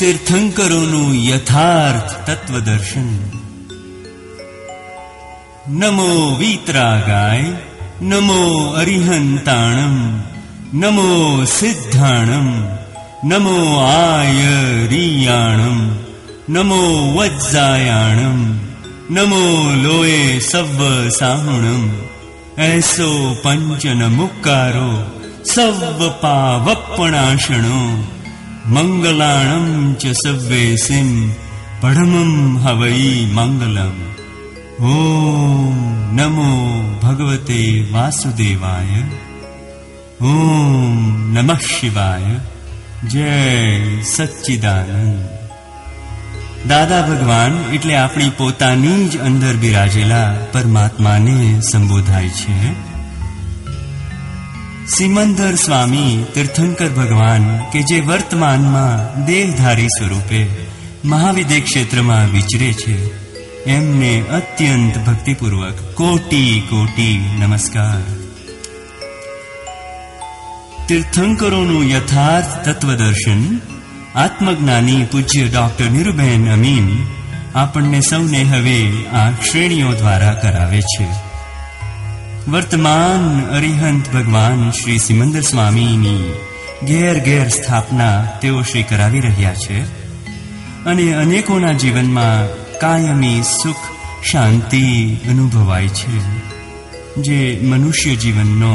तीर्थंकरों नु यथार्थ तत्वदर्शन नमो वीतरागाय नमो अरिहंताणम नमो सिद्धाणम नमो आयरियाणम नमो वज्जायाणम नमो लोए सव एसो ऐसो पंचन मुक्कारो सव पावप्रणाशणो મંગલાણમ ચ સવ્વેસિમ પઢમમ હવઈ મંગલમ ઓમ નમો ભગવતે વાસુદેવાય ઓમ નમઃ શિવાય જય સચ્ચિદાનંદ દાદા ભગવાન એટલે આપણી પોતાની જ અંદર બિરાજેલા પરમાત્માને સંબોધાય છે સિમંદર સ્વામી તીર્થંકર ભગવાન કે જે વર્તમાનમાં દેહધારી સ્વરૂપે મહાવિદ્ય ક્ષેત્રમાં વિચરે છે એમને અત્યંત ભક્તિપૂર્વક કોટી કોટી નમસ્કાર તીર્થંકરોનું યથાર્થ તત્વદર્શન આત્મજ્ઞાની પૂજ્ય ડોક્ટર નિરુબેન અમીન આપણને સૌને હવે આ શ્રેણીઓ દ્વારા કરાવે છે વર્તમાન અરિહંત ભગવાન શ્રી સિમંદર સ્વામીની ઘેર ઘેર સ્થાપના તેઓ શ્રી કરાવી રહ્યા છે અને અનેકોના જીવનમાં કાયમી સુખ શાંતિ અનુભવાય છે જે મનુષ્ય જીવનનો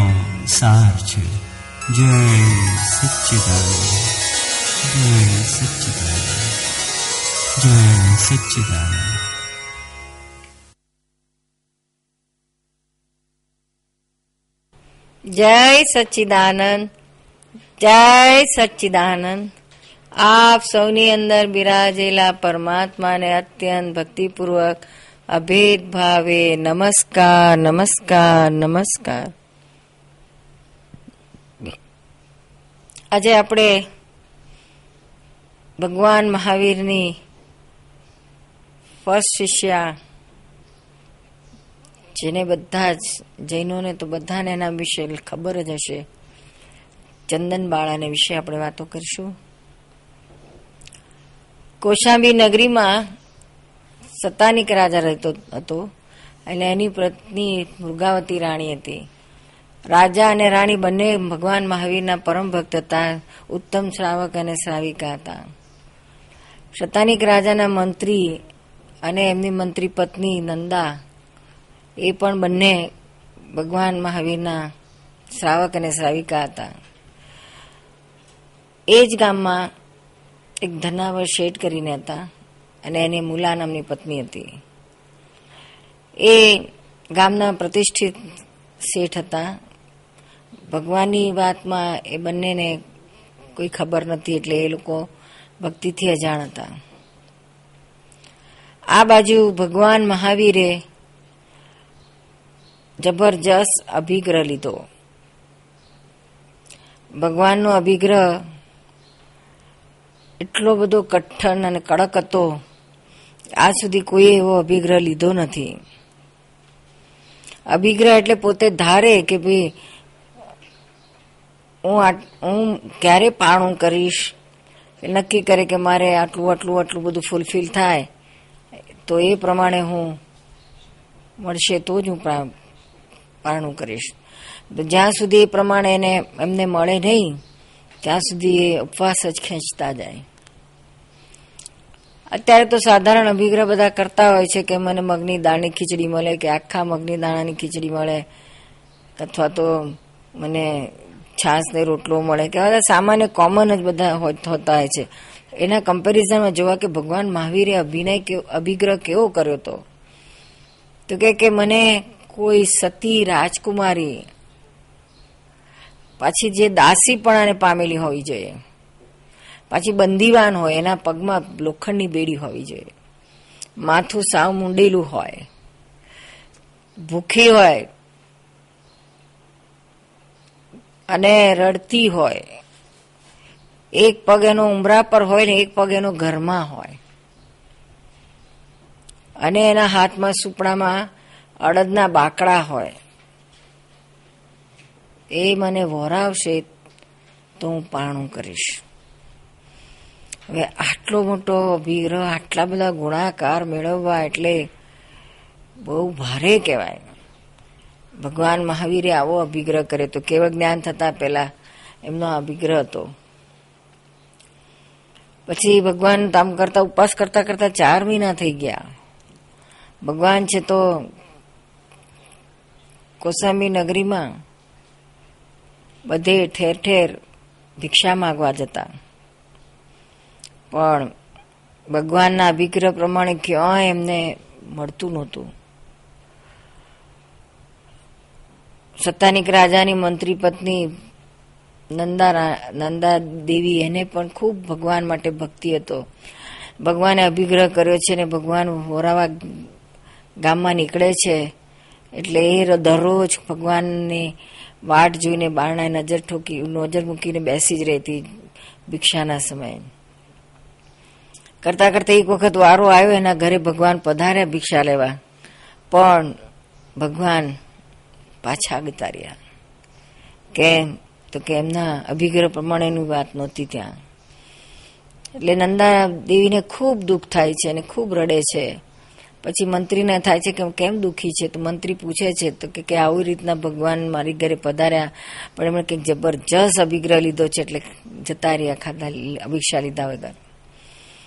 સાર છે જય સચ્ચિદાનંદ જય સચ્ચિદાનંદ જય સચ્ચિદાનંદ જય સચિદાનંદ જય સચ્ચિદાનંદ આપ સૌની અંદર બિરાજેલા પરમાત્માને અત્યંત ભક્તિપૂર્વક અભેદ ભાવે નમસ્કાર નમસ્કાર નમસ્કાર આજે આપણે ભગવાન મહાવીરની ફર્સ્ટ શિષ્યા જેને બધા જ જૈનોને તો બધાને એના વિશે ખબર જ હશે ચંદન બાળાને વિશે આપણે વાતો કરીશું કોશાંબી નગરીમાં સતાનિક રાજા રહેતો હતો અને એની પત્ની મૃગાવતી રાણી હતી રાજા અને રાણી બંને ભગવાન મહાવીરના પરમ ભક્ત હતા ઉત્તમ શ્રાવક અને શ્રાવિકા હતા સતાનિક રાજાના મંત્રી અને એમની મંત્રી પત્ની નંદા એ પણ બંને ભગવાન મહાવીરના શ્રાવક અને શ્રાવિકા હતા એ જ ગામમાં એક ધનાવર શેઠ કરીને હતા અને એની મુલા નામની પત્ની હતી એ ગામના પ્રતિષ્ઠિત શેઠ હતા ભગવાનની વાતમાં એ બંનેને કોઈ ખબર નથી એટલે એ લોકો ભક્તિથી અજાણ હતા આ બાજુ ભગવાન મહાવીરે જબરજસ્ત અભિગ્રહ લીધો ભગવાનનો અભિગ્રહ એટલો બધો કઠણ અને કડક હતો આજ સુધી કોઈ એવો અભિગ્રહ લીધો નથી અભિગ્રહ એટલે પોતે ધારે કે ભાઈ હું હું ક્યારે પાણું કરીશ નક્કી કરે કે મારે આટલું આટલું આટલું બધું ફૂલફિલ થાય તો એ પ્રમાણે હું મળશે તો જ હું પારણું કરીશ તો જ્યાં સુધી એ પ્રમાણે એને એમને મળે નહીં ત્યાં સુધી એ ઉપવાસ જ ખેંચતા જાય અત્યારે તો સાધારણ અભિગ્રહ બધા કરતા હોય છે કે મને મગની દાળની ખીચડી મળે કે આખા મગની દાણાની ખીચડી મળે અથવા તો મને છાશ ને રોટલો મળે કે બધા સામાન્ય કોમન જ બધા થતા હોય છે એના કમ્પેરિઝનમાં જોવા કે ભગવાન મહાવીરે અભિનય કે અભિગ્રહ કેવો કર્યો હતો તો કે મને કોઈ સતી રાજકુમારી પાછી જે દાસીપણાને પામેલી હોવી જોઈએ પાછી બંદીવાન હોય એના પગમાં લોખંડની બેડી હોવી જોઈએ માથું સાવ મૂંડેલું હોય ભૂખી હોય અને રડતી હોય એક પગ એનો ઉમરા પર હોય ને એક પગ એનો ઘરમાં હોય અને એના હાથમાં સુપડામાં અડદના બાકડા હોય એ મને વોરાવશે તો હું પાણું કરીશ હવે આટલો મોટો અભિગ્રહ આટલા બધા ગુણાકાર મેળવવા એટલે બહુ ભારે કહેવાય ભગવાન મહાવીરે આવો અભિગ્રહ કરે તો કેવળ જ્ઞાન થતાં પહેલાં એમનો અભિગ્રહ હતો પછી ભગવાન તામ કરતા ઉપવાસ કરતા કરતા ચાર મહિના થઈ ગયા ભગવાન છે તો કોસાંબી નગરીમાં બધે ઠેર ઠેર ભિક્ષા માગવા જતા પણ ભગવાનના અભિગ્રહ પ્રમાણે ક્યાં એમને મળતું નહોતું સત્તાનિક રાજાની મંત્રી પત્ની નંદા નંદા દેવી એને પણ ખૂબ ભગવાન માટે ભક્તિ હતો ભગવાને અભિગ્રહ કર્યો છે ને ભગવાન વોરાવા ગામમાં નીકળે છે એટલે એ દરરોજ ભગવાનની વાટ જોઈને બારણાએ નજર ઠોકી નજર મૂકીને બેસી જ રહેતી ભિક્ષાના સમયે કરતા કરતા એક વખત વારો આવ્યો એના ઘરે ભગવાન પધાર્યા ભિક્ષા લેવા પણ ભગવાન પાછા ગતાર્યા કેમ તો કે એમના અભિગ્રહ પ્રમાણેની વાત નહોતી ત્યાં એટલે નંદા દેવીને ખૂબ દુઃખ થાય છે અને ખૂબ રડે છે પછી મંત્રીને થાય છે કે કેમ દુઃખી છે તો મંત્રી પૂછે છે તો કે આવી રીતના ભગવાન મારી ઘરે પધાર્યા પણ એમણે કંઈક જબરજસ્ત અભિગ્રહ લીધો છે એટલે જતા રહ્યા ખાધા અભિક્ષા લીધા વગર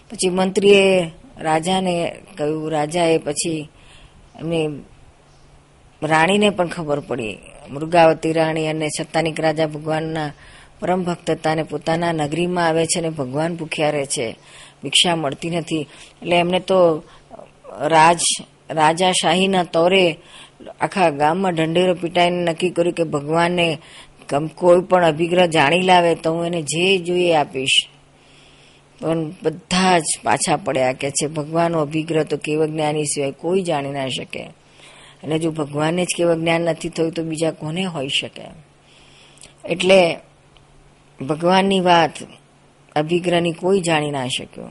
પછી મંત્રીએ રાજાને કહ્યું રાજાએ પછી એમની રાણીને પણ ખબર પડી મૃગાવતી રાણી અને સત્તાનિક રાજા ભગવાનના પરમ ભક્તતાને પોતાના નગરીમાં આવે છે ને ભગવાન ભૂખ્યા રહે છે ભિક્ષા મળતી નથી એટલે એમને તો રાજ રાજાશાહીના તોરે આખા ગામમાં ઢંઢેરો પીટાઈને નક્કી કર્યું કે ભગવાનને કોઈ પણ અભિગ્રહ જાણી લાવે તો હું એને જે જોઈએ આપીશ પણ બધા જ પાછા પડ્યા કે છે ભગવાનનો અભિગ્રહ તો કેવળ જ્ઞાની સિવાય કોઈ જાણી ના શકે અને જો ભગવાનને જ કેવળ જ્ઞાન નથી થયું તો બીજા કોને હોઈ શકે એટલે ભગવાનની વાત અભિગ્રહની કોઈ જાણી ના શક્યો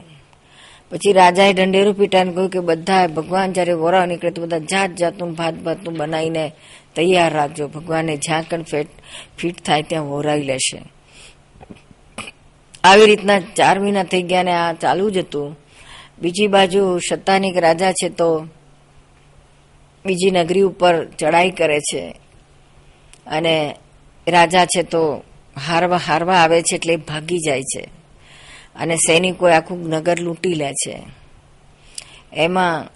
પછી રાજાએ ઢંઢેરું પીટાને કહ્યું કે બધા ભગવાન જ્યારે વોરા નીકળે તો બધા જાત જાતનું ભાત ભાતનું બનાવીને તૈયાર રાખજો ભગવાનને જ્યાં કણ ફેટ ફિટ થાય ત્યાં વોરાઈ લેશે આવી રીતના ચાર મહિના થઈ ગયા ને આ ચાલુ જ હતું બીજી બાજુ શતાનિક રાજા છે તો બીજી નગરી ઉપર ચડાઈ કરે છે અને રાજા છે તો હારવા હારવા આવે છે એટલે ભાગી જાય છે અને સૈનિકોએ આખું નગર લૂંટી લે છે એમાં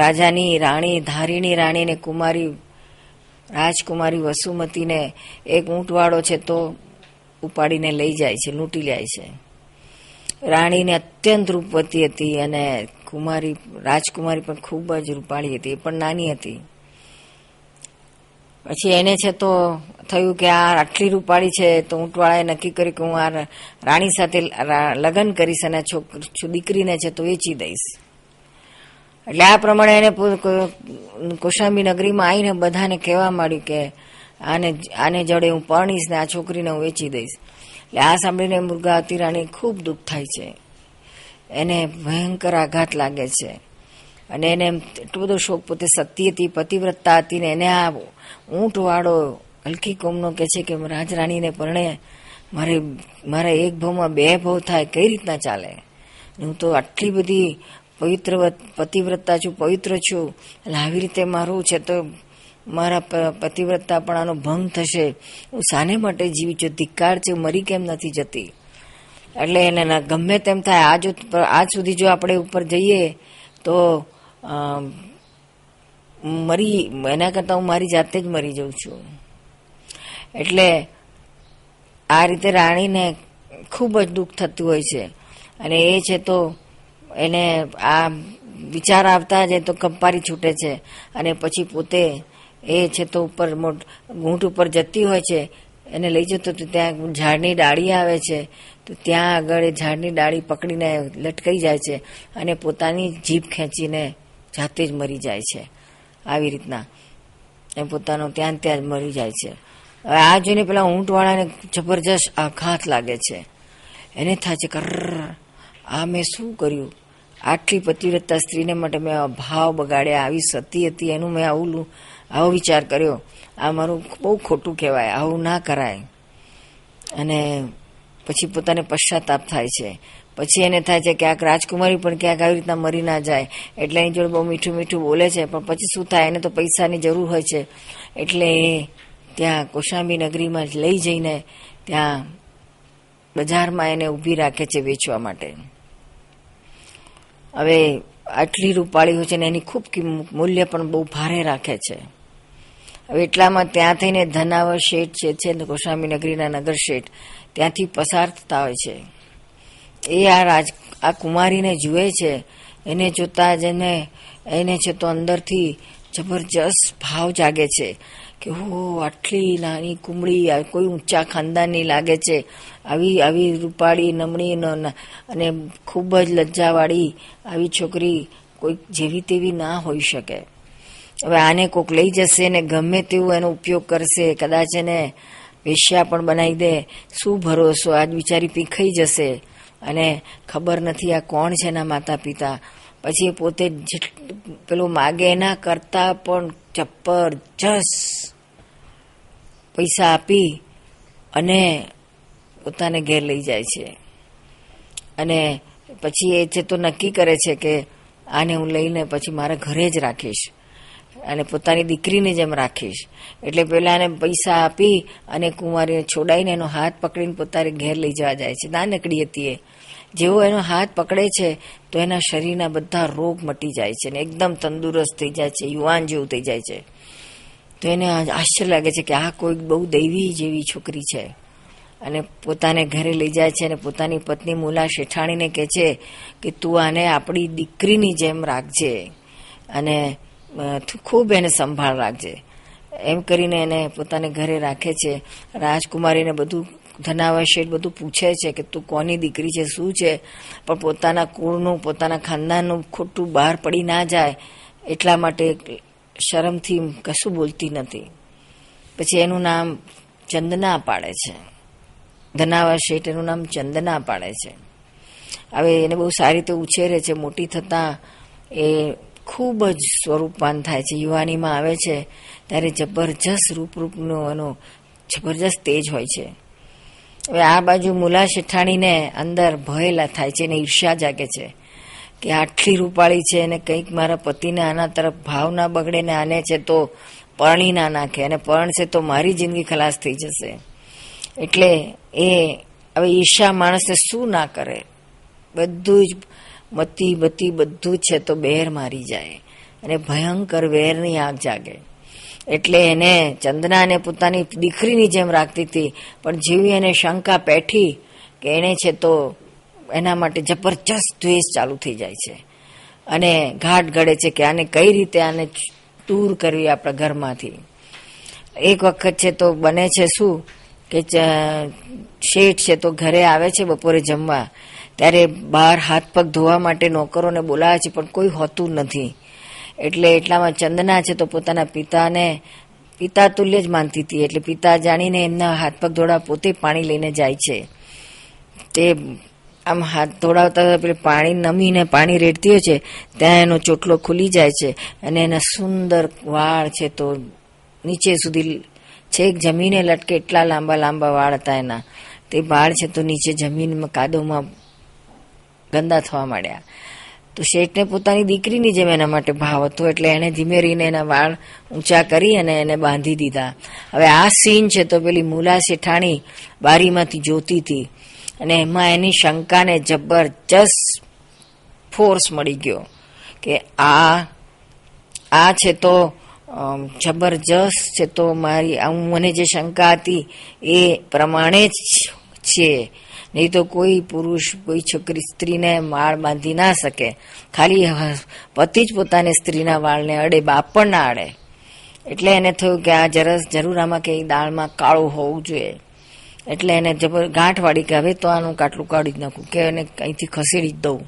રાજાની રાણી ધારીણી રાણીને કુમારી રાજકુમારી વસુમતીને એક ઊંટવાળો છે તો ઉપાડીને લઈ જાય છે લૂંટી જાય છે રાણીને અત્યંત રૂપવતી હતી અને કુમારી રાજકુમારી પણ ખૂબ જ રૂપાળી હતી એ પણ નાની હતી પછી એને છે તો થયું કે આ આટલી રૂપાળી છે તો ઊંટવાળાએ નક્કી કર્યું કે હું આ રાણી સાથે લગ્ન કરીશ અને છોકરી દીકરીને છે તો વેચી દઈશ એટલે આ પ્રમાણે એને કોશાંબી નગરીમાં આવીને બધાને કહેવા માંડ્યું કે આને આને જડે હું પરણીશ ને આ છોકરીને હું વેચી દઈશ એટલે આ સાંભળીને મૃગાવતી રાણી ખૂબ દુઃખ થાય છે એને ભયંકર આઘાત લાગે છે અને એને એટલો બધો શોખ પોતે સતી હતી પતિવ્રતા હતી ને એને આ ઊંટવાળો હલકી કોમનો કે છે કે રાજરાણીને પરણે મારે મારા એક ભાવમાં બે ભાવ થાય કઈ રીતના ચાલે હું તો આટલી બધી પવિત્ર પતિવ્રતા છું પવિત્ર છું એટલે આવી રીતે મારું છે તો મારા પતિવ્રતા પણ આનો ભંગ થશે હું સાને માટે જીવી છું ધિક્કાર છે મરી કેમ નથી જતી એટલે એને ગમે તેમ થાય આજ આજ સુધી જો આપણે ઉપર જઈએ તો મરી એના કરતાં હું મારી જાતે જ મરી જાઉં છું એટલે આ રીતે રાણીને ખૂબ જ દુઃખ થતું હોય છે અને એ છે તો એને આ વિચાર આવતા જ તો કંપારી છૂટે છે અને પછી પોતે એ છે તો ઉપર મોટ ઘૂંટ ઉપર જતી હોય છે એને લઈ જતો તો ત્યાં ઝાડની ડાળી આવે છે તો ત્યાં આગળ એ ઝાડની ડાળી પકડીને લટકાઈ જાય છે અને પોતાની જીભ ખેંચીને જાતે જ મરી જાય છે આવી રીતના એ પોતાનો ત્યાં ત્યાં જ મરી જાય છે હવે આ જોઈને પેલા ઊંટવાળાને જબરજસ્ત આઘાત લાગે છે એને થાય છે કર આ મેં શું કર્યું આટલી પતિવ્રતા સ્ત્રીને માટે મેં ભાવ બગાડ્યા આવી સતી હતી એનું મેં આવું આવો વિચાર કર્યો આ મારું બહુ ખોટું કહેવાય આવું ના કરાય અને પછી પોતાને પશ્ચાતાપ થાય છે પછી એને થાય છે ક્યાંક રાજકુમારી પણ ક્યાંક આવી રીતના મરી ના જાય એટલે એની જોડે બહુ મીઠું મીઠું બોલે છે પણ પછી શું થાય એને તો પૈસાની જરૂર હોય છે એટલે ત્યાં કોશાંબી નગરીમાં જ લઈ જઈને ત્યાં બજારમાં એને ઊભી રાખે છે વેચવા માટે હવે આટલી રૂપાળી હોય છે ને એની ખૂબ મૂલ્ય પણ બહુ ભારે રાખે છે હવે એટલામાં ત્યાં થઈને ધનાવર શેઠ જે છે ગોસ્વામી નગરીના નગર શેઠ ત્યાંથી પસાર થતા હોય છે એ આ રાજ આ કુમારીને જુએ છે એને જોતા જ એને એને છે તો અંદરથી જબરજસ્ત ભાવ જાગે છે કે હો આટલી નાની કુમળી કોઈ ઊંચા ખાનદાનની લાગે છે આવી આવી રૂપાળી નમણી અને ખૂબ જ લજ્જાવાળી આવી છોકરી કોઈક જેવી તેવી ના હોઈ શકે હવે આને કોક લઈ જશે ને ગમે તેવું એનો ઉપયોગ કરશે કદાચ એને વેશ્યા પણ બનાવી દે શું ભરોસો આજ બિચારી પીખાઈ જશે અને ખબર નથી આ કોણ છે એના માતા પિતા પછી એ પોતે પેલું માગે એના કરતાં પણ ચપ્પર જસ પૈસા આપી અને પોતાને ઘેર લઈ જાય છે અને પછી એ છે તો નક્કી કરે છે કે આને હું લઈને પછી મારા ઘરે જ રાખીશ અને પોતાની દીકરીને જેમ રાખીશ એટલે પહેલાં એને પૈસા આપી અને કુંવારીને છોડાઈને એનો હાથ પકડીને પોતાને ઘેર લઈ જવા જાય છે નીકળી હતી એ જેવો એનો હાથ પકડે છે તો એના શરીરના બધા રોગ મટી જાય છે ને એકદમ તંદુરસ્ત થઈ જાય છે યુવાન જેવું થઈ જાય છે તો એને આશ્ચર્ય લાગે છે કે આ કોઈક બહુ દૈવી જેવી છોકરી છે અને પોતાને ઘરે લઈ જાય છે અને પોતાની પત્ની મુલા શેઠાણીને કહે છે કે તું આને આપણી દીકરીની જેમ રાખજે અને ખૂબ એને સંભાળ રાખજે એમ કરીને એને પોતાને ઘરે રાખે છે રાજકુમારીને બધું ધનાવા શેઠ બધું પૂછે છે કે તું કોની દીકરી છે શું છે પણ પોતાના કુળનું પોતાના ખાનદાનનું ખોટું બહાર પડી ના જાય એટલા માટે શરમથી કશું બોલતી નથી પછી એનું નામ ચંદના પાડે છે ધનાવા શેઠ એનું નામ ચંદના પાડે છે હવે એને બહુ સારી રીતે ઉછેરે છે મોટી થતાં એ ખૂબ જ સ્વરૂપવાન થાય છે યુવાનીમાં આવે છે ત્યારે જબરજસ્ત રૂપરૂપનો એનો જબરજસ્ત તેજ હોય છે હવે આ બાજુ મુલા શેઠાણીને અંદર ભયેલા થાય છે અને ઈર્ષ્યા જાગે છે કે આટલી રૂપાળી છે અને કંઈક મારા પતિને આના તરફ ભાવ ના બગડે ને આને છે તો પરણી ના નાખે અને પરણશે તો મારી જિંદગી ખલાસ થઈ જશે એટલે એ હવે ઈર્ષા માણસે શું ના કરે બધું જ મતી બતી બધું છે તો બેર મારી જાય અને ભયંકર વેરની આગ જાગે એટલે એને ચંદનાને પોતાની દીકરીની જેમ રાખતી હતી પણ જેવી એને શંકા પેઠી કે એણે છે તો એના માટે જબરજસ્ત દ્વેષ ચાલુ થઈ જાય છે અને ઘાટ ઘડે છે કે આને કઈ રીતે આને દૂર કરવી આપણા ઘરમાંથી એક વખત છે તો બને છે શું કે શેઠ છે તો ઘરે આવે છે બપોરે જમવા ત્યારે બહાર હાથ પગ ધોવા માટે નોકરોને બોલાવે છે પણ કોઈ હોતું નથી એટલે એટલામાં ચંદના છે તો પોતાના પિતાને પિતા તુલ્ય જ માનતી હતી એટલે પિતા જાણીને એમના હાથ પગ ધોળા પોતે પાણી લઈને જાય છે તે આમ હાથ ધોળાવતા પેલું પાણી નમીને પાણી રેડતી હોય છે ત્યાં એનો ચોટલો ખુલી જાય છે અને એના સુંદર વાળ છે તો નીચે સુધી છેક જમીને લટકે એટલા લાંબા લાંબા વાળ હતા એના તે વાળ છે તો નીચે જમીનમાં કાદોમાં ગંદા થવા માંડ્યા તો શેઠને પોતાની દીકરીની જેમ એના માટે ભાવ હતો એટલે એણે ધીમે રહીને એના વાળ ઊંચા કરી અને એને બાંધી દીધા હવે આ સીન છે તો પેલી મુલા શેઠાણી બારીમાંથી જોતી હતી અને એમાં એની શંકાને જબરજસ્ત ફોર્સ મળી ગયો કે આ આ છે તો જબરજસ્ત છે તો મારી હું મને જે શંકા હતી એ પ્રમાણે જ છે નહીં તો કોઈ પુરુષ કોઈ છોકરી સ્ત્રીને માળ બાંધી ના શકે ખાલી પતિ જ પોતાને સ્ત્રીના વાળને અડે બાપ પણ ના અડે એટલે એને થયું કે આ જરસ જરૂર આમાં કે દાળમાં કાળું હોવું જોઈએ એટલે એને જબર ગાંઠ વાળી કે હવે તો આનું કાટલું કાઢી જ નાખું કે એને અહીંથી ખસેડી જ દઉં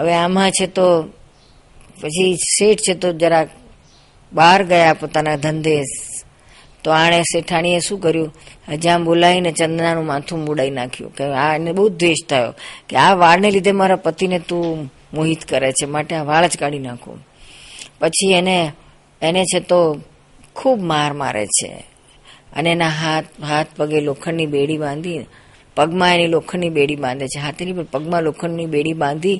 હવે આમાં છે તો પછી શેઠ છે તો જરાક બહાર ગયા પોતાના ધંધે તો આણે શેઠાણીએ શું કર્યું જ્યાં બોલાવીને ચંદનાનું માથું મૂડાઈ નાખ્યું કે આ એને બહુ દ્વેષ થયો કે આ વાળને લીધે મારા પતિને તું મોહિત કરે છે માટે આ વાળ જ કાઢી નાખો પછી એને એને છે તો ખૂબ માર મારે છે અને એના હાથ હાથ પગે લોખંડની બેડી બાંધી પગમાં એની લોખંડની બેડી બાંધે છે હાથેની પણ પગમાં લોખંડની બેડી બાંધી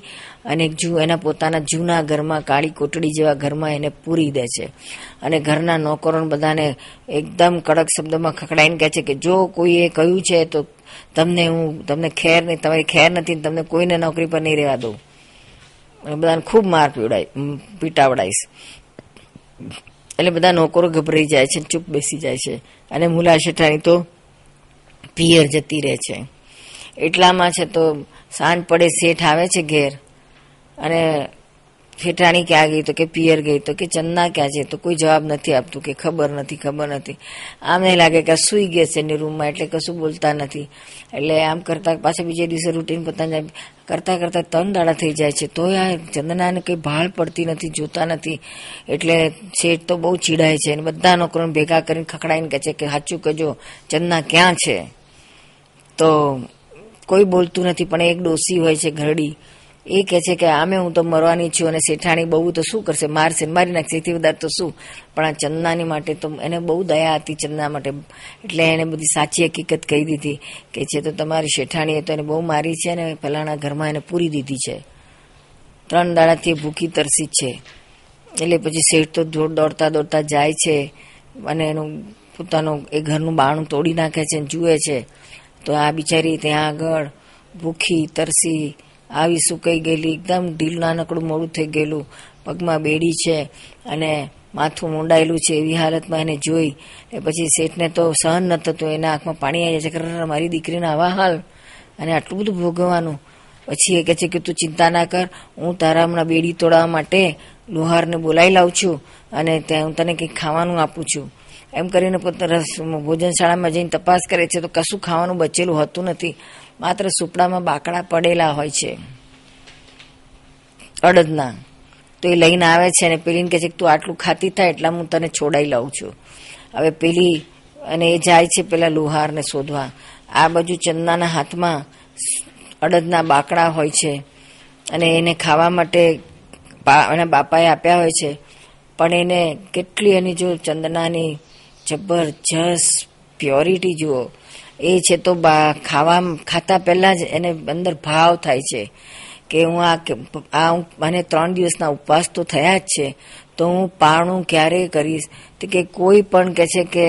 અને જૂ એના પોતાના જૂના ઘરમાં કાળી કોટડી જેવા ઘરમાં એને પૂરી દે છે અને ઘરના નોકરોને બધાને એકદમ કડક શબ્દમાં ખકડાઈને કહે છે કે જો કોઈએ કહ્યું છે તો તમને હું તમને ખેર નહીં તમારી ખેર નથી તમને કોઈને નોકરી પર નહીં રહેવા દઉં અને બધાને ખૂબ માર પીવડાય પીટાવડાઈશ એટલે બધા નોકરો ગભરાઈ જાય છે ચૂપ બેસી જાય છે અને મુલા શેઠાણી તો પિયર જતી રહે છે એટલામાં છે તો સાંજ પડે શેઠ આવે છે ઘેર અને ખેટાણી ક્યાં ગઈ તો કે પિયર ગઈ તો કે ચંદના ક્યાં છે તો કોઈ જવાબ નથી આપતું કે ખબર નથી ખબર નથી આમ નહીં લાગે કે સૂઈ ગયા છે એની રૂમમાં એટલે કશું બોલતા નથી એટલે આમ કરતાં પાછા બીજે દિવસે રૂટીન પોતાના કરતાં કરતાં ત્રણ દાડા થઈ જાય છે તોય આ ચંદનાને કંઈ ભાળ પડતી નથી જોતા નથી એટલે શેઠ તો બહુ ચીડાય છે અને બધા નોકરોને ભેગા કરીને ખખડાઈને કહે છે કે સાચું કહેજો ચંદના ક્યાં છે તો કોઈ બોલતું નથી પણ એક ડોસી હોય છે ઘરડી એ કહે છે કે આમે હું તો મરવાની છું અને શેઠાણી બહુ તો શું કરશે મારશે મારી નાખશે એથી વધારે તો શું પણ આ ચંદનાની માટે તો એને બહુ દયા હતી ચંદના માટે એટલે એણે બધી સાચી હકીકત કહી દીધી કે છે તો તમારી શેઠાણીએ તો એને બહુ મારી છે અને ફલાણા ઘરમાં એને પૂરી દીધી છે ત્રણ દાડાથી ભૂખી તરસી છે એટલે પછી શેઠ તો દોડ દોડતા દોડતા જાય છે અને એનું પોતાનું એ ઘરનું બાણું તોડી નાખે છે જુએ છે તો આ બિચારી ત્યાં આગળ ભૂખી તરસી આવી સુકાઈ ગયેલી એકદમ ઢીલ નાનકડું મોડું થઈ ગયેલું પગમાં બેડી છે અને માથું મુંડાયેલું છે એવી હાલતમાં એને જોઈ એ પછી શેઠને તો સહન ન થતું એના આંખમાં પાણી આવી જાય છે મારી દીકરીના આવા હાલ અને આટલું બધું ભોગવવાનું પછી એ કહે છે કે તું ચિંતા ના કર હું તારા હમણાં બેડી તોડાવવા માટે લુહારને બોલાવી લાવું છું અને ત્યાં હું તને કંઈક ખાવાનું આપું છું એમ કરીને પોતે ભોજનશાળામાં જઈને તપાસ કરે છે તો કશું ખાવાનું બચેલું હોતું નથી માત્ર સુપડામાં બાકડા પડેલા હોય છે અડદના તો એ લઈને આવે છે અને પેલીને કહે છે કે તું આટલું ખાતી થાય એટલા હું તને છોડાઈ લઉં છું હવે પેલી અને એ જાય છે પેલા લુહારને શોધવા આ બાજુ ચંદનાના હાથમાં અડદના બાકડા હોય છે અને એને ખાવા માટે એના બાપાએ આપ્યા હોય છે પણ એને કેટલી એની જો ચંદનાની જબરજસ્ત પ્યોરિટી જુઓ એ છે તો બા ખાવા ખાતા પહેલાં જ એને અંદર ભાવ થાય છે કે હું આ આ મને ત્રણ દિવસના ઉપવાસ તો થયા જ છે તો હું પાણું ક્યારે કરીશ તો કે કોઈ પણ કહે છે કે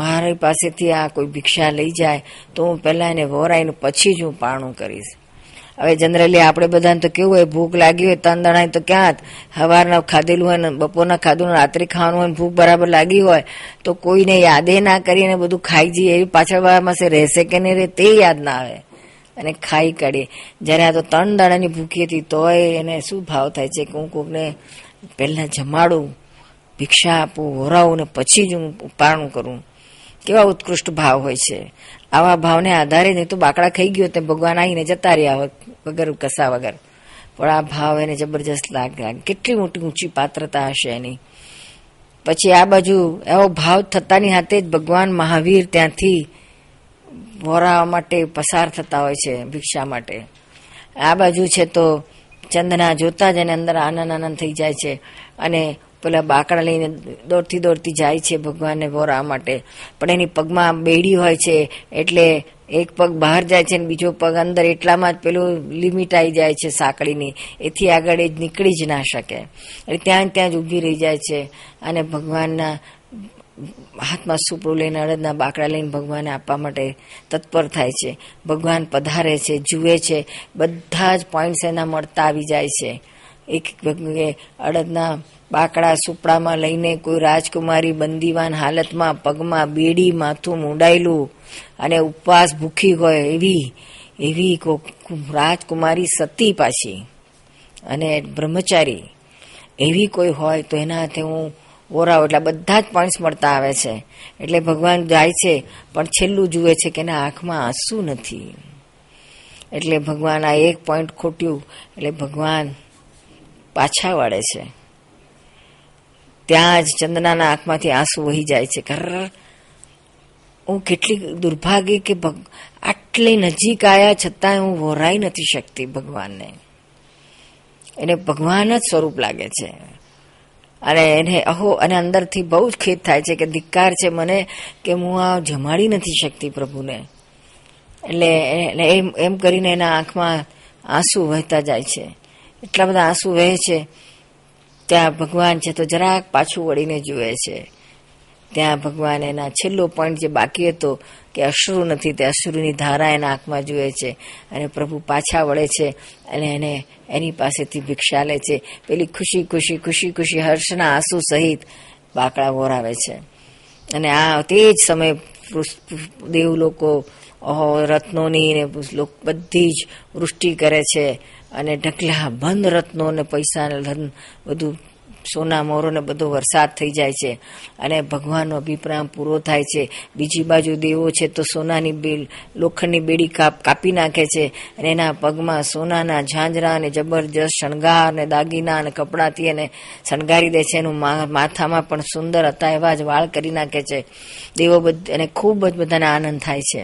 મારી પાસેથી આ કોઈ ભિક્ષા લઈ જાય તો હું પહેલાં એને વોરાઈને પછી જ હું પાણું કરીશ હવે જનરલી આપણે બધાને તો કેવું હોય ભૂખ લાગી હોય તન દણાય તો ક્યાં સવારના ખાધેલું હોય ને બપોરના ખાધું રાત્રે ખાવાનું હોય ભૂખ બરાબર લાગી હોય તો કોઈને યાદે ના કરીને બધું ખાઈ જઈએ એવી પાછળ વાળામાં રહેશે કે નહીં રહે તે યાદ ના આવે અને ખાઈ કાઢીએ જ્યારે આ તો ત્રણ દાણાની ભૂખી હતી તોય એને શું ભાવ થાય છે કે હું કોકને પહેલાં જમાડું ભિક્ષા આપું હોરાવું ને પછી જ હું ઉપારણું કરું કેવા ઉત્કૃષ્ટ ભાવ હોય છે આવા ભાવને આધારે નહીં તો બાકડા ખાઈ ગયો તે ભગવાન આવીને જતા રહ્યા હોત વગર કસા વગર પણ આ ભાવ એને જબરજસ્ત લાગ્યા કેટલી મોટી ઊંચી પાત્રતા હશે એની પછી આ બાજુ એવો ભાવ થતાની હાથે જ ભગવાન મહાવીર ત્યાંથી વોરાવા માટે પસાર થતા હોય છે ભિક્ષા માટે આ બાજુ છે તો ચંદના જોતા જ એને અંદર આનંદ આનંદ થઈ જાય છે અને પેલા બાકડા લઈને દોડતી દોડતી જાય છે ભગવાનને વોરા માટે પણ એની પગમાં બેડી હોય છે એટલે એક પગ બહાર જાય છે અને બીજો પગ અંદર એટલામાં જ પેલું લિમિટ આવી જાય છે સાંકળીની એથી આગળ એ નીકળી જ ના શકે એટલે ત્યાં ત્યાં જ ઊભી રહી જાય છે અને ભગવાનના હાથમાં સુપડું લઈને અડદના બાકડા લઈને ભગવાનને આપવા માટે તત્પર થાય છે ભગવાન પધારે છે જુએ છે બધા જ પોઈન્ટ્સ એના મળતા આવી જાય છે એક અડદના બાકડા સુપડામાં લઈને કોઈ રાજકુમારી બંદીવાન હાલતમાં પગમાં બેડી માથું મુંડાયેલું અને ઉપવાસ ભૂખી હોય એવી એવી રાજકુમારી સતી પાછી અને બ્રહ્મચારી એવી કોઈ હોય તો એનાથી હું ઓરાવ એટલે બધા જ પોઈન્ટ્સ મળતા આવે છે એટલે ભગવાન જાય છે પણ છેલ્લું જુએ છે કે એના આંખમાં આંસુ નથી એટલે ભગવાન આ એક પોઈન્ટ ખોટ્યું એટલે ભગવાન પાછા વાળે છે ત્યાં જ ચંદનાના આંખમાંથી આંસુ વહી જાય છે કર હું કેટલી દુર્ભાગ્ય કે આટલી નજીક આવ્યા છતાંય હું વોરાઈ નથી શકતી ભગવાનને એને ભગવાન જ સ્વરૂપ લાગે છે અને એને અહો અને અંદરથી બહુ જ ખેદ થાય છે કે ધિક્કાર છે મને કે હું આ જમાડી નથી શકતી પ્રભુને એટલે એમ એમ કરીને એના આંખમાં આંસુ વહેતા જાય છે એટલા બધા આંસુ વહે છે ત્યાં ભગવાન છે તો જરાક પાછું વળીને જુએ છે ત્યાં ભગવાન એના છેલ્લો પોઈન્ટ જે બાકી હતો કે અશ્રુ નથી તે અશ્રુની ધારા એના આંખમાં જુએ છે અને પ્રભુ પાછા વળે છે અને એને એની પાસેથી ભિક્ષા લે છે પેલી ખુશી ખુશી ખુશી ખુશી હર્ષના આંસુ સહિત બાકડા વોરાવે છે અને આ તે જ સમયે દેવ લોકો રત્નોની ને બધી જ વૃષ્ટિ કરે છે અને ઢકલા બંધ રત્નો અને પૈસા બધું સોના મોરોને બધો વરસાદ થઈ જાય છે અને ભગવાનનો અભિપ્રાય પૂરો થાય છે બીજી બાજુ દેવો છે તો સોનાની બેલ લોખંડની બેડી કાપ કાપી નાખે છે અને એના પગમાં સોનાના ઝાંઝરા અને જબરજસ્ત શણગાર અને દાગીના અને કપડાંથી એને શણગારી દે છે એનું માથામાં પણ સુંદર હતા એવા જ વાળ કરી નાખે છે દેવો બધ અને ખૂબ જ બધાને આનંદ થાય છે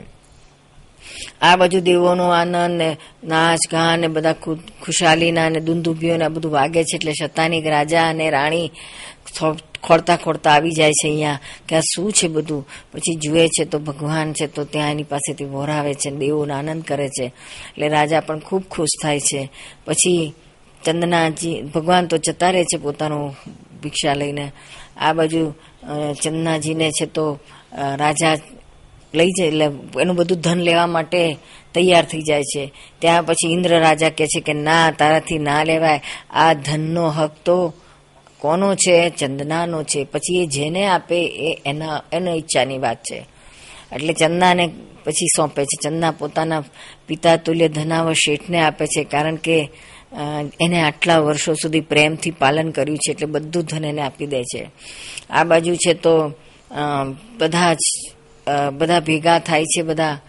આ બાજુ દેવોનો આનંદ ને નાચ ગાન ને બધા ખુશાલીના ને દુંદુભીઓને બધું વાગે છે એટલે શતાની રાજા અને રાણી ખોડતા ખોડતા આવી જાય છે અહીંયા કે આ શું છે બધું પછી જુએ છે તો ભગવાન છે તો ત્યાં એની પાસેથી વોરાવે છે દેવોનો આનંદ કરે છે એટલે રાજા પણ ખૂબ ખુશ થાય છે પછી ચંદનાજી ભગવાન તો જતા રહે છે પોતાનું ભિક્ષા લઈને આ બાજુ ચંદનાજીને છે તો રાજા લઈ જાય એટલે એનું બધું ધન લેવા માટે તૈયાર થઈ જાય છે ત્યાં પછી ઇન્દ્ર રાજા કહે છે કે ના તારાથી ના લેવાય આ ધનનો હક તો કોનો છે ચંદનાનો છે પછી એ જેને આપે એ એના એની ઈચ્છાની વાત છે એટલે ચંદાને પછી સોંપે છે ચંદના પોતાના પિતા તુલ્ય ધનાવર શેઠને આપે છે કારણ કે એને આટલા વર્ષો સુધી પ્રેમથી પાલન કર્યું છે એટલે બધું ધન એને આપી દે છે આ બાજુ છે તો બધા જ બધા ભેગા થાય છે બધા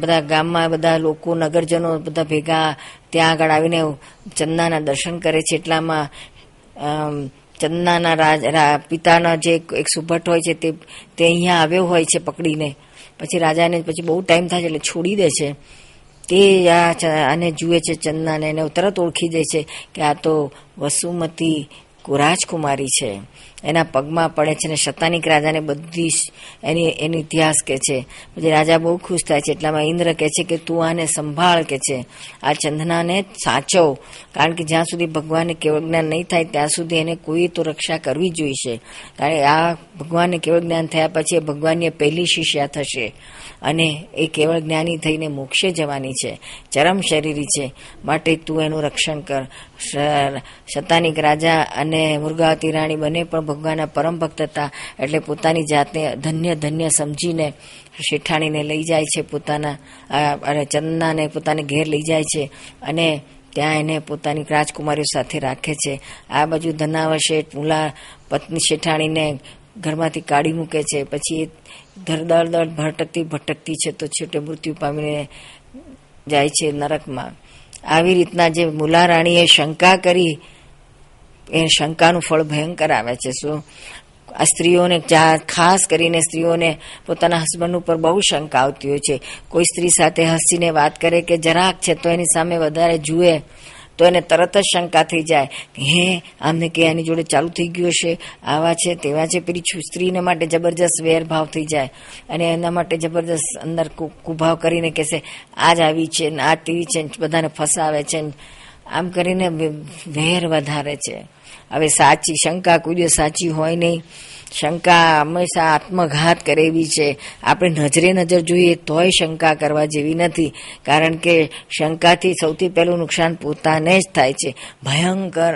બધા ગામમાં બધા લોકો નગરજનો બધા ભેગા ત્યાં આગળ આવીને ચંદાના દર્શન કરે છે એટલામાં ચંદાના રાજ પિતાનો જે એક સુભટ હોય છે તે તે અહીંયા આવ્યો હોય છે પકડીને પછી રાજાને પછી બહુ ટાઈમ થાય છે એટલે છોડી દે છે તે આને જુએ છે ચંદાને એને તરત ઓળખી દે છે કે આ તો વસુમતી રાજકુમારી છે એના પગમાં પડે છે અને શતાનિક રાજાને બધી જ એની એનો ઇતિહાસ કહે છે પછી રાજા બહુ ખુશ થાય છે એટલામાં ઇન્દ્ર કહે છે કે તું આને સંભાળ કે છે આ ચંદનાને સાચવ કારણ કે જ્યાં સુધી ભગવાનને કેવળ જ્ઞાન નહીં થાય ત્યાં સુધી એને કોઈ તો રક્ષા કરવી જોઈશે કારણ કે આ ભગવાનને કેવળ જ્ઞાન થયા પછી એ ભગવાનની પહેલી શિષ્યા થશે અને એ કેવળ જ્ઞાની થઈને મોક્ષે જવાની છે ચરમ શરીરી છે માટે તું એનું રક્ષણ કર શતાનિક રાજા અને મુર્ગાવતી રાણી બંને પણ ભગવાનના પરમ ભક્ત હતા એટલે પોતાની જાતને ધન્ય ધન્ય સમજીને શેઠાણીને લઈ જાય છે પોતાના અને ચંદનાને પોતાને ઘેર લઈ જાય છે અને ત્યાં એને પોતાની રાજકુમારીઓ સાથે રાખે છે આ બાજુ ધનાવા શેઠ પુલા પત્ની શેઠાણીને ઘરમાંથી કાઢી મૂકે છે પછી એ ધરદળ દળ ભટકતી ભટકતી છે તો છેવટે મૃત્યુ પામીને જાય છે નરકમાં આવી રીતના જે મુલા રાણીએ શંકા કરી એ શંકાનું ફળ ભયંકર આવે છે સો આ સ્ત્રીઓને ખાસ કરીને સ્ત્રીઓને પોતાના હસબન્ડ ઉપર બહુ શંકા આવતી હોય છે કોઈ સ્ત્રી સાથે હસીને વાત કરે કે જરાક છે તો એની સામે વધારે જુએ તો એને તરત જ શંકા થઈ જાય હે આમને કે આની જોડે ચાલુ થઈ ગયો છે આવા છે તેવા છે પેલી સ્ત્રીને માટે જબરજસ્ત વેરભાવ થઈ જાય અને એના માટે જબરજસ્ત અંદર કુભાવ કરીને કહેશે આજ આવી છે ને આ તેવી છે બધાને ફસાવે છે આમ કરીને વેર વધારે છે હવે સાચી શંકા કોઈ સાચી હોય નહીં શંકા હંમેશા આત્મઘાત કરેવી છે આપણે નજરે નજર જોઈએ તોય શંકા કરવા જેવી નથી કારણ કે શંકાથી સૌથી પહેલું નુકસાન પોતાને જ થાય છે ભયંકર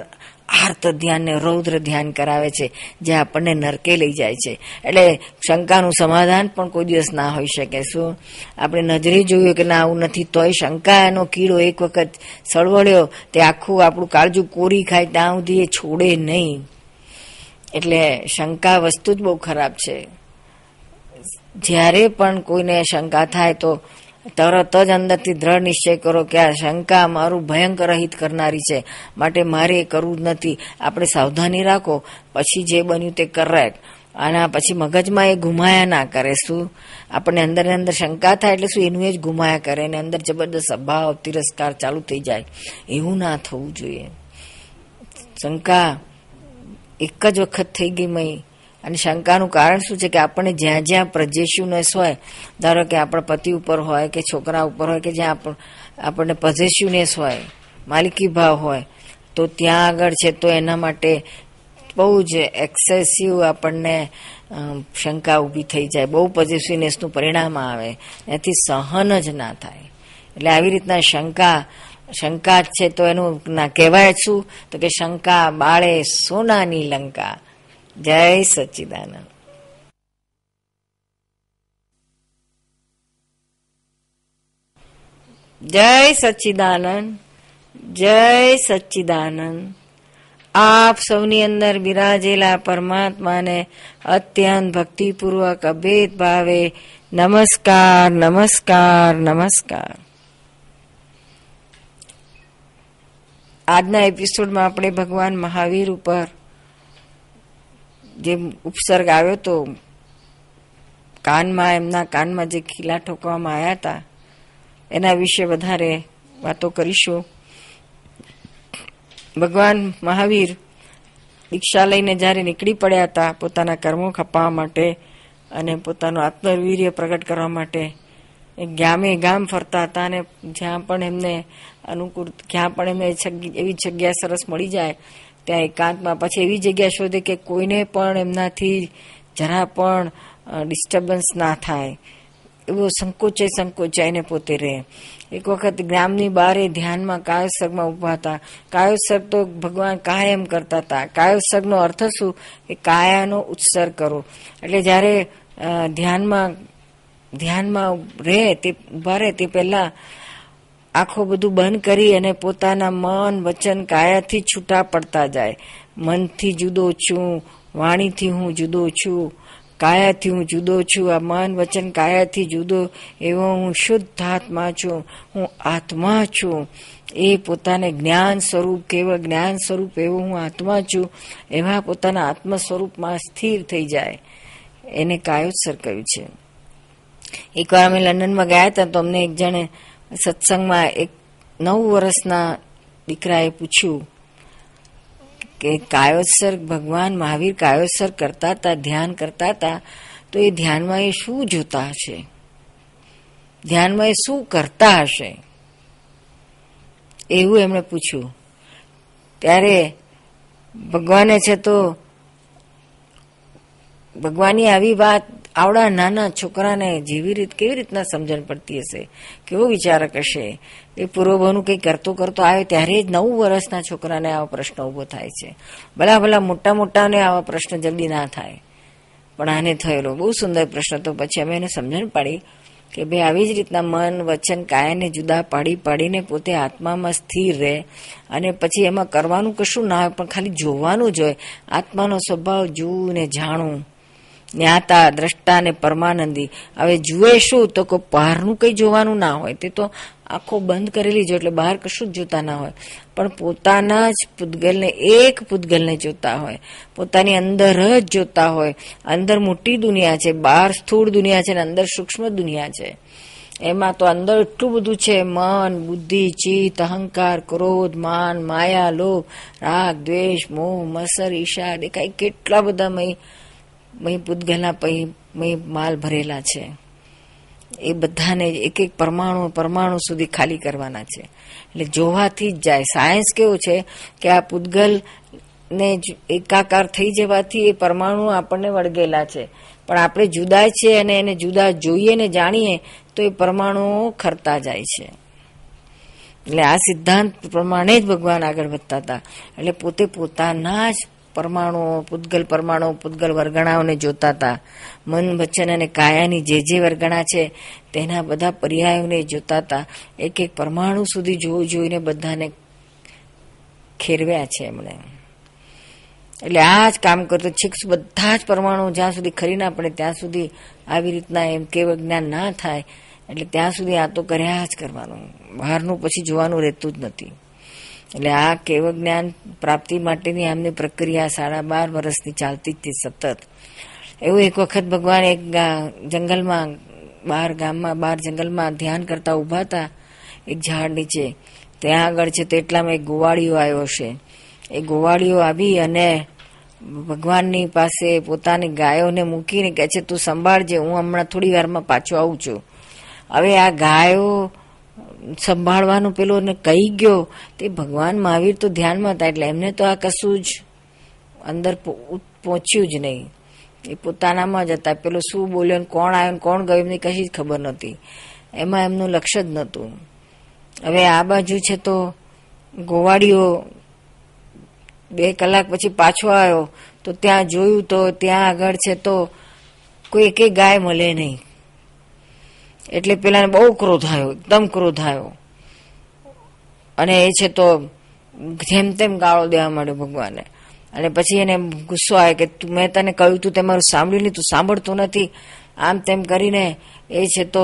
આર્ત ધ્યાન ને રૌદ્ર ધ્યાન કરાવે છે જે આપણને નરકે લઈ જાય છે એટલે શંકાનું સમાધાન પણ કોઈ દિવસ ના હોઈ શકે શું આપણે નજરે જોયું કે ના આવું નથી તોય શંકા એનો કીડો એક વખત સળવળ્યો તે આખું આપણું કાળજું કોરી ખાય ત્યાં સુધી એ છોડે નહીં એટલે શંકા વસ્તુ જ બહુ ખરાબ છે જ્યારે પણ કોઈને શંકા થાય તો તરત જ અંદરથી દ્રઢ નિશ્ચય કરો કે આ શંકા મારું ભયંકર હિત કરનારી છે માટે મારે એ કરવું જ નથી આપણે સાવધાની રાખો પછી જે બન્યું તે કરેક્ટ અને પછી મગજમાં એ ઘુમાયા ના કરે શું આપણને અંદર અંદર શંકા થાય એટલે શું એનું એ જ ઘુમાયા કરે અને અંદર જબરદસ્ત અભાવ તિરસ્કાર ચાલુ થઈ જાય એવું ના થવું જોઈએ શંકા એક જ વખત થઈ ગઈ મય અને શંકાનું કારણ શું છે કે આપણને જ્યાં જ્યાં પ્રજેશિવનેસ હોય ધારો કે આપણા પતિ ઉપર હોય કે છોકરા ઉપર હોય કે જ્યાં આપણને પઝેસિવનેસ હોય માલિકી ભાવ હોય તો ત્યાં આગળ છે તો એના માટે બહુ જ એક્સેસિવ આપણને શંકા ઊભી થઈ જાય બહુ પઝેસિવનેસનું પરિણામ આવે એથી સહન જ ના થાય એટલે આવી રીતના શંકા શંકા જ છે તો એનું ના કહેવાય શું તો કે શંકા બાળે સોનાની લંકા જય સચ્ચિદાનંદ જય સચિદાનંદ જય સચ્ચિદાનંદ આપ સૌની અંદર બિરાજેલા પરમાત્માને અત્યંત ભક્તિપૂર્વક અભેદ ભાવે નમસ્કાર નમસ્કાર નમસ્કાર આજના એપિસોડમાં આપણે ભગવાન મહાવીર ઉપર જે ઉપસર્ગ આવ્યો તો કાનમાં એમના કાનમાં જે ખીલા ઠોકવામાં આવ્યા હતા એના વિશે વધારે વાતો કરીશું ભગવાન મહાવીર દીક્ષા લઈને જ્યારે નીકળી પડ્યા હતા પોતાના કર્મો ખપાવવા માટે અને પોતાનું આત્મવીર્ય પ્રગટ કરવા માટે ગામે ગામ ફરતા હતા અને જ્યાં પણ એમને અનુકૂળ જ્યાં પણ એમને એવી જગ્યા સરસ મળી જાય ત્યાં એકાંતમાં પછી એવી જગ્યા શોધે કે કોઈને પણ એમનાથી જરા પણ ડિસ્ટર્બન્સ ના થાય એવો સંકોચાઈ સંકોચાઈને પોતે રહે એક વખત ગ્રામની બારે ધ્યાનમાં કાયોત્સર્ગમાં ઊભા હતા કાયોત્સર્ગ તો ભગવાન કાયમ કરતા હતા કાયોત્સર્ગનો અર્થ શું કે કાયાનો ઉત્સર્ગ કરો એટલે જ્યારે ધ્યાનમાં ધ્યાનમાં રહે તે ઊભા રહે તે પહેલાં આખો બધું બંધ કરી અને પોતાના મન વચન કાયાથી છૂટા પડતા જાય મનથી જુદો છું વાણીથી હું જુદો છું કાયાથી હું જુદો છું આ મન વચન કાયાથી જુદો એવો હું શુદ્ધ આત્મા છું હું આત્મા છું એ પોતાને જ્ઞાન સ્વરૂપ કેવો જ્ઞાન સ્વરૂપ એવો હું આત્મા છું એવા પોતાના આત્મ સ્વરૂપમાં સ્થિર થઈ જાય એને કાયોત્સર કહ્યું છે એકવાર અમે લંડનમાં ગયા હતા તો અમને એક જણે સત્સંગમાં એક નવ વર્ષના દીકરાએ પૂછ્યું કે કાયોત્સર ભગવાન મહાવીર કાયોત્સર કરતા હતા ધ્યાન કરતા હતા તો એ ધ્યાનમાં એ શું જોતા હશે ધ્યાનમાં એ શું કરતા હશે એવું એમણે પૂછ્યું ત્યારે ભગવાને છે તો ભગવાનની આવી વાત આવડા નાના છોકરાને જેવી રીત કેવી રીતના સમજણ પડતી હશે કેવો વિચાર હશે એ પૂર્વભાવનું કંઈ કરતો કરતો આવે ત્યારે જ નવ વર્ષના છોકરાને આવા પ્રશ્ન ઊભો થાય છે ભલા ભલા મોટા મોટાને આવા પ્રશ્ન જલ્દી ના થાય પણ આને થયેલો બહુ સુંદર પ્રશ્ન તો પછી અમે એને સમજણ પાડી કે ભાઈ આવી જ રીતના મન વચન કાયાને જુદા પાડી પાડીને પોતે આત્મામાં સ્થિર રહે અને પછી એમાં કરવાનું કશું ના હોય પણ ખાલી જોવાનું જ હોય આત્માનો સ્વભાવ જોવું ને જાણવું જ્ઞાતા દ્રષ્ટા ને પરમાનંદી હવે જુએ શું તો કોઈ બહારનું કંઈ જોવાનું ના હોય તે તો આંખો બંધ કરેલી જો એટલે બહાર કશું જ જોતા ના હોય પણ પોતાના જ પૂતગલને એક પૂતગલને જોતા હોય પોતાની અંદર જ જોતા હોય અંદર મોટી દુનિયા છે બહાર સ્થૂળ દુનિયા છે ને અંદર સૂક્ષ્મ દુનિયા છે એમાં તો અંદર એટલું બધું છે મન બુદ્ધિ ચિત્ત અહંકાર ક્રોધ માન માયા લોભ રાગ દ્વેષ મોહ મસર ઈશા દેખાય કેટલા બધા મય મય પૂતગલના મય માલ ભરેલા છે એ બધાને એક એક પરમાણુ પરમાણુ સુધી ખાલી કરવાના છે એટલે જોવાથી જ જાય સાયન્સ કેવું છે કે આ પૂતગલ ને એકાકાર થઈ જવાથી એ પરમાણુ આપણને વળગેલા છે પણ આપણે જુદા છે અને એને જુદા જોઈએ ને જાણીએ તો એ પરમાણુઓ ખરતા જાય છે એટલે આ સિદ્ધાંત પ્રમાણે જ ભગવાન આગળ વધતા હતા એટલે પોતે પોતાના જ પરમાણુઓ પૂતગલ પરમાણુઓ પૂતગલ વર્ગણાઓને જોતા હતા મન વચન અને કાયાની જે જે વર્ગણા છે તેના બધા પર્યાયોને જોતા હતા એક એક પરમાણુ સુધી જોઈ જોઈને બધાને ખેરવ્યા છે એમણે એટલે આ જ કામ કરતો છિક્ષ બધા જ પરમાણુ જ્યાં સુધી ખરી ના પડે ત્યાં સુધી આવી રીતના એમ કેવળ જ્ઞાન ના થાય એટલે ત્યાં સુધી આ તો કર્યા જ કરવાનું બહારનું પછી જોવાનું રહેતું જ નથી એટલે આ કેવ જ્ઞાન પ્રાપ્તિ માટેની આમની પ્રક્રિયા સાડા બાર વર્ષની ચાલતી જ સતત એવું એક વખત ભગવાન એક જંગલમાં બહાર ગામમાં બહાર જંગલમાં ધ્યાન કરતા ઊભા હતા એક ઝાડ નીચે ત્યાં આગળ છે તેટલામાં એક ગોવાળિયો આવ્યો છે એ ગોવાળિયો આવી અને ભગવાનની પાસે પોતાની ગાયોને મૂકીને કહે છે તું સંભાળજે હું હમણાં થોડી વારમાં પાછો આવું છું હવે આ ગાયો સંભાળવાનું પેલો ને કહી ગયો તે ભગવાન મહાવીર તો ધ્યાનમાં હતા એટલે એમને તો આ કશું જ અંદર પહોંચ્યું જ નહીં એ પોતાનામાં જ હતા પેલો શું બોલ્યો ને કોણ આવ્યો ને કોણ ગયું એમની કશી જ ખબર નહોતી એમાં એમનું લક્ષ્ય જ નહોતું હવે આ બાજુ છે તો ગોવાડીઓ બે કલાક પછી પાછો આવ્યો તો ત્યાં જોયું તો ત્યાં આગળ છે તો કોઈ એકે ગાય મળે નહીં એટલે પેલાને બહુ ક્રોધ આવ્યો એકદમ ક્રોધ આવ્યો અને એ છે તો જેમ તેમ ગાળો દેવા માંડ્યો ભગવાનને અને પછી એને ગુસ્સો આવે કે તું મેં તને કહ્યું તું તે મારું સાંભળ્યું નહીં તું સાંભળતું નથી આમ તેમ કરીને એ છે તો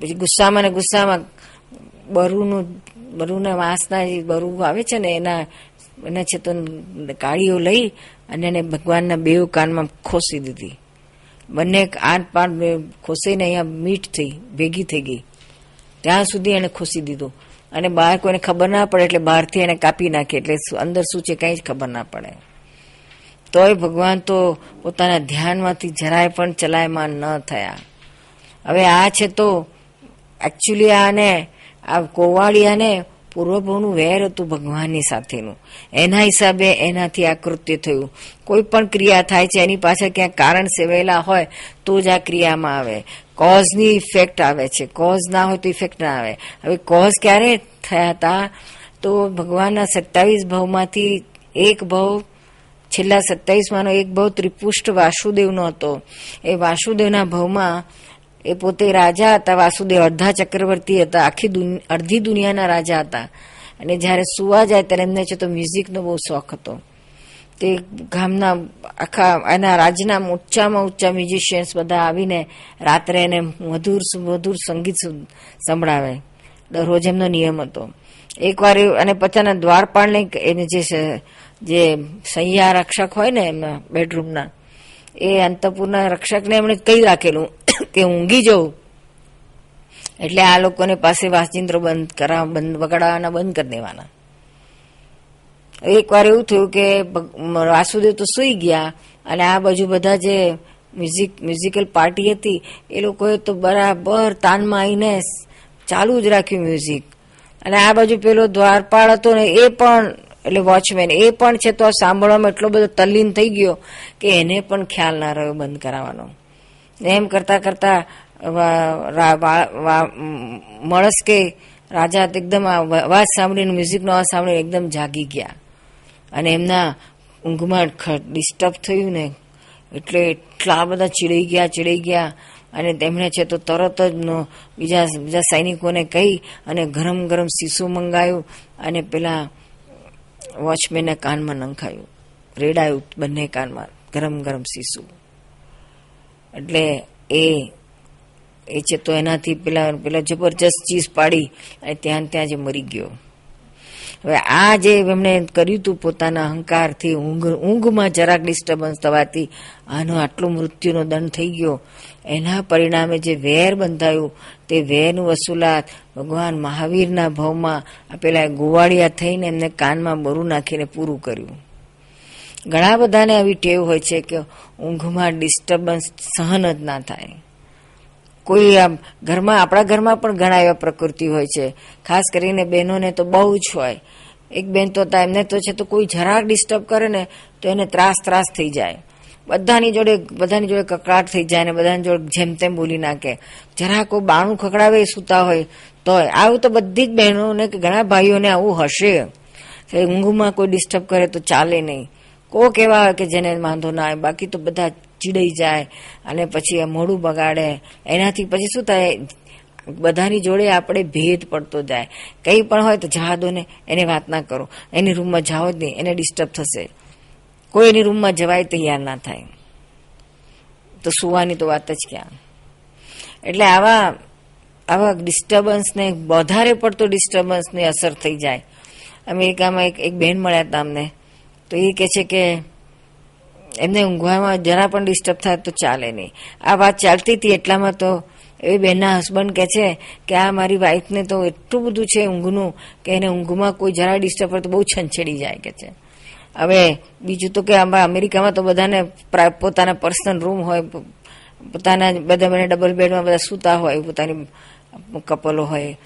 પછી ગુસ્સામાં ને ગુસ્સામાં બરુનું બરુના વાંસના જે બરુ આવે છે ને એના એના છે તો કાળીઓ લઈ અને એને ભગવાનના બેઉ કાનમાં ખોસી દીધી બંને આઠ પાર ખોસીને અહીંયા મીઠ થઈ ભેગી થઈ ગઈ ત્યાં સુધી એણે ખોસી દીધું અને બહાર કોઈને ખબર ના પડે એટલે બહારથી એને કાપી નાખે એટલે અંદર શું છે કંઈ જ ખબર ના પડે તોય ભગવાન તો પોતાના ધ્યાનમાંથી જરાય પણ ચલાયમાન ન થયા હવે આ છે તો એકચ્યુઅલી આને આ કોવાળિયાને પૂર્વભવનું વેર હતું ભગવાનની સાથેનું એના હિસાબે એનાથી આ થયું કોઈ પણ ક્રિયા થાય છે એની પાછળ ક્યાંક કારણ સેવેલા હોય તો જ આ ક્રિયામાં આવે કોઝની ઇફેક્ટ આવે છે કોઝ ના હોય તો ઇફેક્ટ ના આવે હવે કોઝ ક્યારે થયા હતા તો ભગવાનના સત્તાવીસ ભાવમાંથી એક ભાવ છેલ્લા સત્તાવીસમાંનો એક ભાવ ત્રિપુષ્ટ વાસુદેવનો હતો એ વાસુદેવના ભાવમાં એ પોતે રાજા હતા વાસુદેવ અડધા ચક્રવર્તી હતા આખી અડધી દુનિયાના રાજા હતા અને જ્યારે સુવા જાય ત્યારે એમને છે તો મ્યુઝિકનો બહુ શોખ હતો તે ગામના આખા એના રાજના ઊંચામાં ઊંચા મ્યુઝિશિયન્સ બધા આવીને રાત્રે એને મધુર મધુર સંગીત સંભળાવે દરરોજ એમનો નિયમ હતો એકવાર અને પચાના દ્વારપાળને એને જે જે સૈયા રક્ષક હોય ને એમના બેડરૂમના એ અંતપુરના રક્ષકને એમણે કહી રાખેલું કે ઊંઘી જવું એટલે આ લોકોને પાસે વાસચિંદ્રો બંધ કરા બંધ વગાડવાના બંધ કરી દેવાના એકવાર એવું થયું કે વાસુદેવ તો સુઈ ગયા અને આ બાજુ બધા જે મ્યુઝિક મ્યુઝિકલ પાર્ટી હતી એ લોકોએ તો બરાબર તાનમાં આવીને ચાલુ જ રાખ્યું મ્યુઝિક અને આ બાજુ પેલો દ્વારપાળ હતો ને એ પણ એટલે વોચમેન એ પણ છે તો સાંભળવામાં એટલો બધો તલ્લીન થઈ ગયો કે એને પણ ખ્યાલ ના રહ્યો બંધ કરાવવાનો એમ કરતા કરતા મળસ કે રાજા એકદમ અવાજ સાંભળીને મ્યુઝિકનો અવાજ સાંભળીને એકદમ જાગી ગયા અને એમના ઊંઘમાં ડિસ્ટર્બ થયું ને એટલે એટલા બધા ચીડાઈ ગયા ચીડાઈ ગયા અને તેમણે છે તો તરત જ બીજા બીજા સૈનિકોને કહી અને ગરમ ગરમ શીશું મંગાવ્યું અને પેલા વોચમેનના કાનમાં નંખાયું રેડાયું બંને કાનમાં ગરમ ગરમ સીસું એટલે એ એ છે તો એનાથી પેલા પેલા જબરજસ્ત ચીસ પાડી અને ત્યાં ત્યાં જ મરી ગયો હવે આ જે એમણે કર્યું હતું પોતાના અહંકારથી ઊંઘ ઊંઘમાં જરાક ડિસ્ટર્બન્સ થવાથી આનો આટલો મૃત્યુનો દંડ થઈ ગયો એના પરિણામે જે વેર બંધાયું તે વેરનું વસૂલાત ભગવાન મહાવીરના ભાવમાં પેલા ગોવાળિયા થઈને એમને કાનમાં બરું નાખીને પૂરું કર્યું ઘણા બધાને આવી ટેવ હોય છે કે ઊંઘમાં ડિસ્ટર્બન્સ સહન જ ના થાય કોઈ આમ ઘરમાં આપણા ઘરમાં પણ ઘણા એવા પ્રકૃતિ હોય છે ખાસ કરીને બહેનોને તો બહુ જ હોય એક બેન તો એમને તો છે તો કોઈ જરાક ડિસ્ટર્બ કરે ને તો એને ત્રાસ ત્રાસ થઈ જાય બધાની જોડે બધાની જોડે કકડાટ થઈ જાય ને બધાની જોડે જેમ તેમ બોલી નાખે જરા કોઈ બાણું ખકડાવે સૂતા હોય તોય આવું તો બધી જ બહેનોને કે ઘણા ભાઈઓને આવું હશે ઊંઘમાં કોઈ ડિસ્ટર્બ કરે તો ચાલે નહીં કોક એવા હોય કે જેને વાંધો ના આવે બાકી તો બધા ચીડાઈ જાય અને પછી મોડું બગાડે એનાથી પછી શું થાય બધાની જોડે આપણે ભેદ પડતો જાય કંઈ પણ હોય તો જવા દો ને એને વાત ના કરો એની રૂમમાં જાઓ જ નહીં એને ડિસ્ટર્બ થશે કોઈ એની રૂમમાં જવાય તૈયાર ના થાય તો સુવાની તો વાત જ ક્યાં એટલે આવા આવા ડિસ્ટર્બન્સને વધારે પડતો ડિસ્ટર્બન્સની અસર થઈ જાય અમેરિકામાં એક એક બહેન મળ્યા હતા અમને તો એ કહે છે કે એમને ઊંઘવામાં જરા પણ ડિસ્ટર્બ થાય તો ચાલે નહીં આ વાત ચાલતી હતી એટલામાં તો એ બહેનના હસબન્ડ કહે છે કે આ મારી વાઈફને તો એટલું બધું છે ઊંઘનું કે એને ઊંઘમાં કોઈ જરા ડિસ્ટર્બ હોય તો બહુ છંછેડી જાય કે છે હવે બીજું તો કે અમેરિકામાં તો બધાને પોતાના પર્સનલ રૂમ હોય પોતાના બધા મને ડબલ બેડમાં બધા સૂતા હોય પોતાની કપલો હોય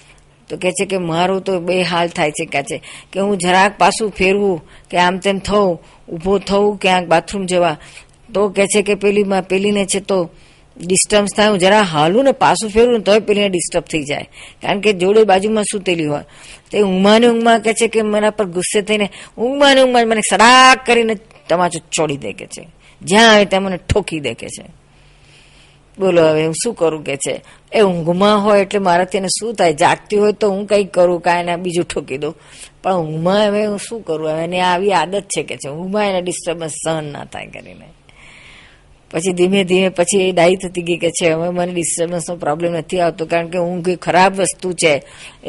તો કે છે કે મારું તો બે હાલ થાય છે ક્યાં છે કે હું જરાક પાછું ફેરવું કે આમ તેમ થવું ઊભો થવું ક્યાંક બાથરૂમ જવા તો કે છે કે પેલીમાં પેલીને છે તો ડિસ્ટર્બ થાય જરા હાલું ને પાછું ફેરવું તોય પેલીને ડિસ્ટર્બ થઈ જાય કારણ કે જોડે બાજુમાં સૂતેલી હોય તે ઊંઘમાં ઊંઘમાં કે છે કે મારા પર ગુસ્સે થઈને ઊંઘમાં ઊંઘમાં મને સડાક કરીને તમાચો ચોડી દે કે છે જ્યાં આવે ત્યાં મને ઠોકી દે કે છે બોલો હવે હું શું કરું કે છે એ ઊંઘમાં હોય એટલે મારાથી એને શું થાય જાગતી હોય તો હું કંઈક કરું કાંઈ એને બીજું ઠોકી દઉં પણ ઊંઘમાં હવે હું શું કરું હવે એને આવી આદત છે કે છે ઊંઘમાં એને ડિસ્ટર્બન્સ સહન ના થાય કરીને પછી ધીમે ધીમે પછી એ ડાઈ થતી ગઈ કે છે હવે મને ડિસ્ટર્બન્સનો પ્રોબ્લેમ નથી આવતો કારણ કે ઊંઘ એ ખરાબ વસ્તુ છે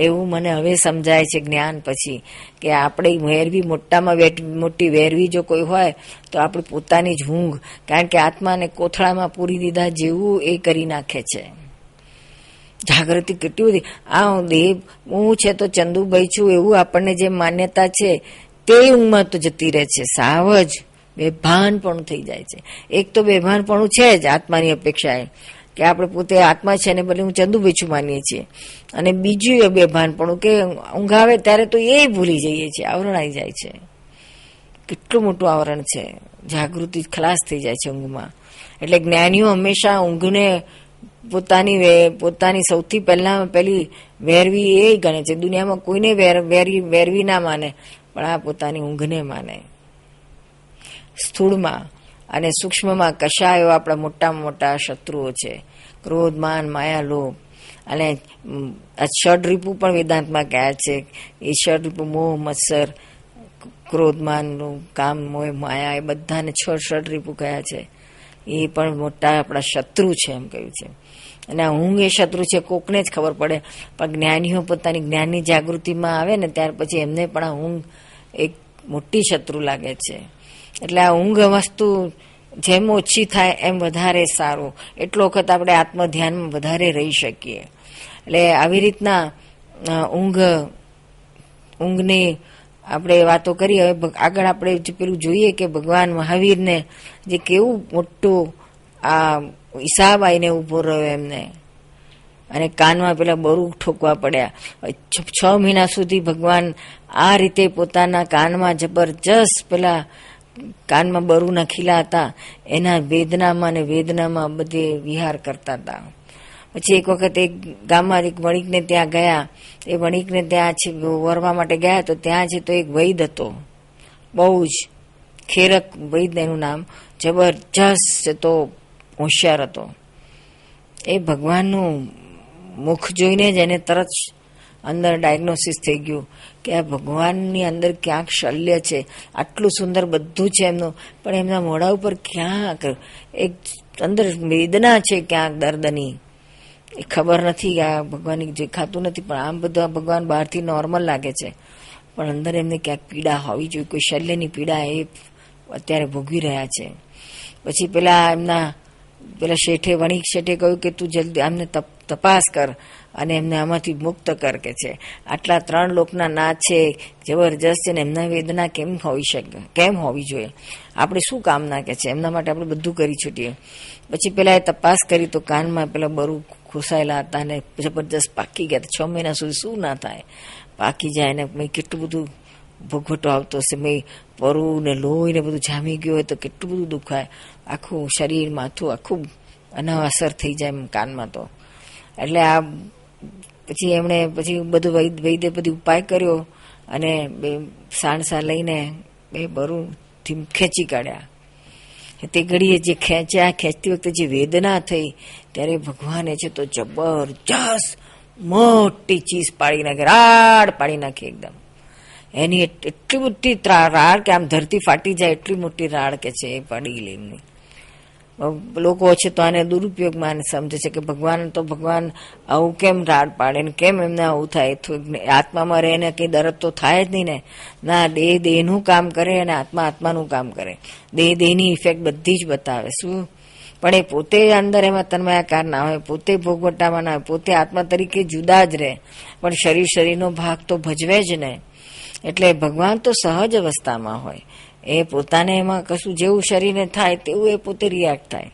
એવું મને હવે સમજાય છે જ્ઞાન પછી કે આપણે વેરવી મોટામાં વેટ મોટી વેરવી જો કોઈ હોય તો આપણી પોતાની જ ઊંઘ કારણ કે આત્માને કોથળામાં પૂરી દીધા જેવું એ કરી નાખે છે જાગૃતિ કેટલી બધી આ હું દેહ હું છે તો ચંદુભાઈ છું એવું આપણને જે માન્યતા છે તે ઊંઘમાં તો જતી રહે છે સાવ જ બેભાનપણું થઈ જાય છે એક તો બેભાનપણું છે જ આત્માની અપેક્ષાએ કે આપણે પોતે આત્મા છે ને ભલે હું ચંદુભાઈ છું માનીએ છીએ અને બીજું એ બેભાનપણું કે ઊંઘ આવે ત્યારે તો એ ભૂલી જઈએ છીએ આવરણ આવી જાય છે કેટલું મોટું આવરણ છે જાગૃતિ ખલાસ થઈ જાય છે ઊંઘમાં એટલે જ્ઞાનીઓ હંમેશા ઊંઘને પોતાની પોતાની સૌથી પહેલા પહેલી વેરવી એ ગણે છે દુનિયામાં કોઈને વેરવી ના માને પણ આ પોતાની ઊંઘને માને સ્થૂળમાં અને સૂક્ષ્મમાં કશાયો આપણા મોટામાં મોટા શત્રુઓ છે ક્રોધ માન માયા લોભ અને આ ષડ રીપુ પણ વેદાંતમાં કહે છે એ ષડ રીપુ મોહ મત્સર ક્રોધમાનનું કામ મોહ માયા એ બધાને છ ષડ રીપુ કહ્યા છે એ પણ મોટા આપણા શત્રુ છે એમ કહ્યું છે અને ઊંઘ એ શત્રુ છે કોકને જ ખબર પડે પણ જ્ઞાનીઓ પોતાની જ્ઞાનની જાગૃતિમાં આવે ને ત્યાર પછી એમને પણ આ ઊંઘ એક મોટી શત્રુ લાગે છે એટલે આ ઊંઘ વસ્તુ જેમ ઓછી થાય એમ વધારે સારું એટલો વખત આપણે આત્મધ્યાનમાં વધારે રહી શકીએ એટલે આવી રીતના ઊંઘ ઊંઘની આપણે વાતો કરી હવે આગળ આપણે પેલું જોઈએ કે ભગવાન મહાવીરને જે કેવું મોટું આ હિસાબ આવીને ઊભો રહ્યો એમને અને કાનમાં પેલા બરુ ઠોકવા પડ્યા છ મહિના સુધી ભગવાન આ રીતે પોતાના કાનમાં જબરજસ્ત પેલા કાનમાં બરુ નાખીલા હતા એના વેદનામાં અને વેદનામાં બધે વિહાર કરતા હતા પછી એક વખત એક ગામમાં એક વણિકને ત્યાં ગયા એ વણિકને ત્યાં છે વરવા માટે ગયા તો ત્યાં છે તો એક વૈદ હતો બહુ જ ખેરક વૈદ એનું નામ જબરજસ્ત તો હોશિયાર હતો એ ભગવાનનું મુખ જોઈને જ એને તરત અંદર ડાયગ્નોસિસ થઈ ગયું કે આ ભગવાનની અંદર ક્યાંક શલ્ય છે આટલું સુંદર બધું છે એમનું પણ એમના મોઢા ઉપર ક્યાંક એક અંદર વેદના છે ક્યાંક દર્દની એ ખબર નથી કે આ ભગવાન જે ખાતું નથી પણ આમ બધા ભગવાન બહારથી નોર્મલ લાગે છે પણ અંદર એમને ક્યાંક પીડા હોવી જોઈએ કોઈ શલ્યની પીડા એ અત્યારે ભોગવી રહ્યા છે પછી પેલા એમના પેલા શેઠે વણિક શેઠે કહ્યું કે તું જલ્દી આમને તપ તપાસ કર અને એમને આમાંથી મુક્ત કર કે છે આટલા ત્રણ લોકના ના છે જબરજસ્ત છે ને એમના વેદના કેમ હોવી શકે કેમ હોવી જોઈએ આપણે શું કામના કે છે એમના માટે આપણે બધું કરી છૂટીએ પછી પેલા એ તપાસ કરી તો કાનમાં પેલા બરુ ખોસાયેલા હતા અને જબરજસ્ત પાકી ગયા છ મહિના સુધી શું ના થાય પાકી જાય ને મેં કેટલું બધું ભોગવટો આવતો હશે મેં પરુ ને લોહી ને બધું જામી ગયું હોય તો કેટલું બધું દુખાય આખું શરીર માથું આખું અનાવસર થઈ જાય એમ કાનમાં તો એટલે આ પછી એમણે પછી બધું વૈદ્ય બધી ઉપાય કર્યો અને બે સાણસા લઈને બે એ બરુથી ખેંચી કાઢ્યા તે ઘડીએ જે ખેંચ્યા ખેંચતી વખતે જે વેદના થઈ ત્યારે ભગવાને છે તો જબરજસ્ત મોટી ચીજ પાડી નાખી રાડ પાડી નાખી એકદમ એની એટલી મોટી રાડ કે આમ ધરતી ફાટી જાય એટલી મોટી રાડ કે છે એ પડી લે એમની લોકો છે તો આને દુરુપયોગમાં આને સમજે છે કે ભગવાન તો ભગવાન આવું કેમ રાડ પાડે ને કેમ એમને આવું થાય આત્મામાં રહે ને કંઈ દરદ તો થાય જ નહીં ને ના દેહ દેહનું કામ કરે અને આત્મા આત્માનું કામ કરે દેહ દેહની ઇફેક્ટ બધી જ બતાવે શું પણ એ પોતે અંદર એમાં તન્માયાકાર ના હોય પોતે ભોગવટામાં ના હોય પોતે આત્મા તરીકે જુદા જ રહે પણ શરીર શરીરનો ભાગ તો ભજવે જ નહીં એટલે ભગવાન તો સહજ અવસ્થામાં હોય એ પોતાને એમાં કશું જેવું શરીરને થાય તેવું એ પોતે રિએક્ટ થાય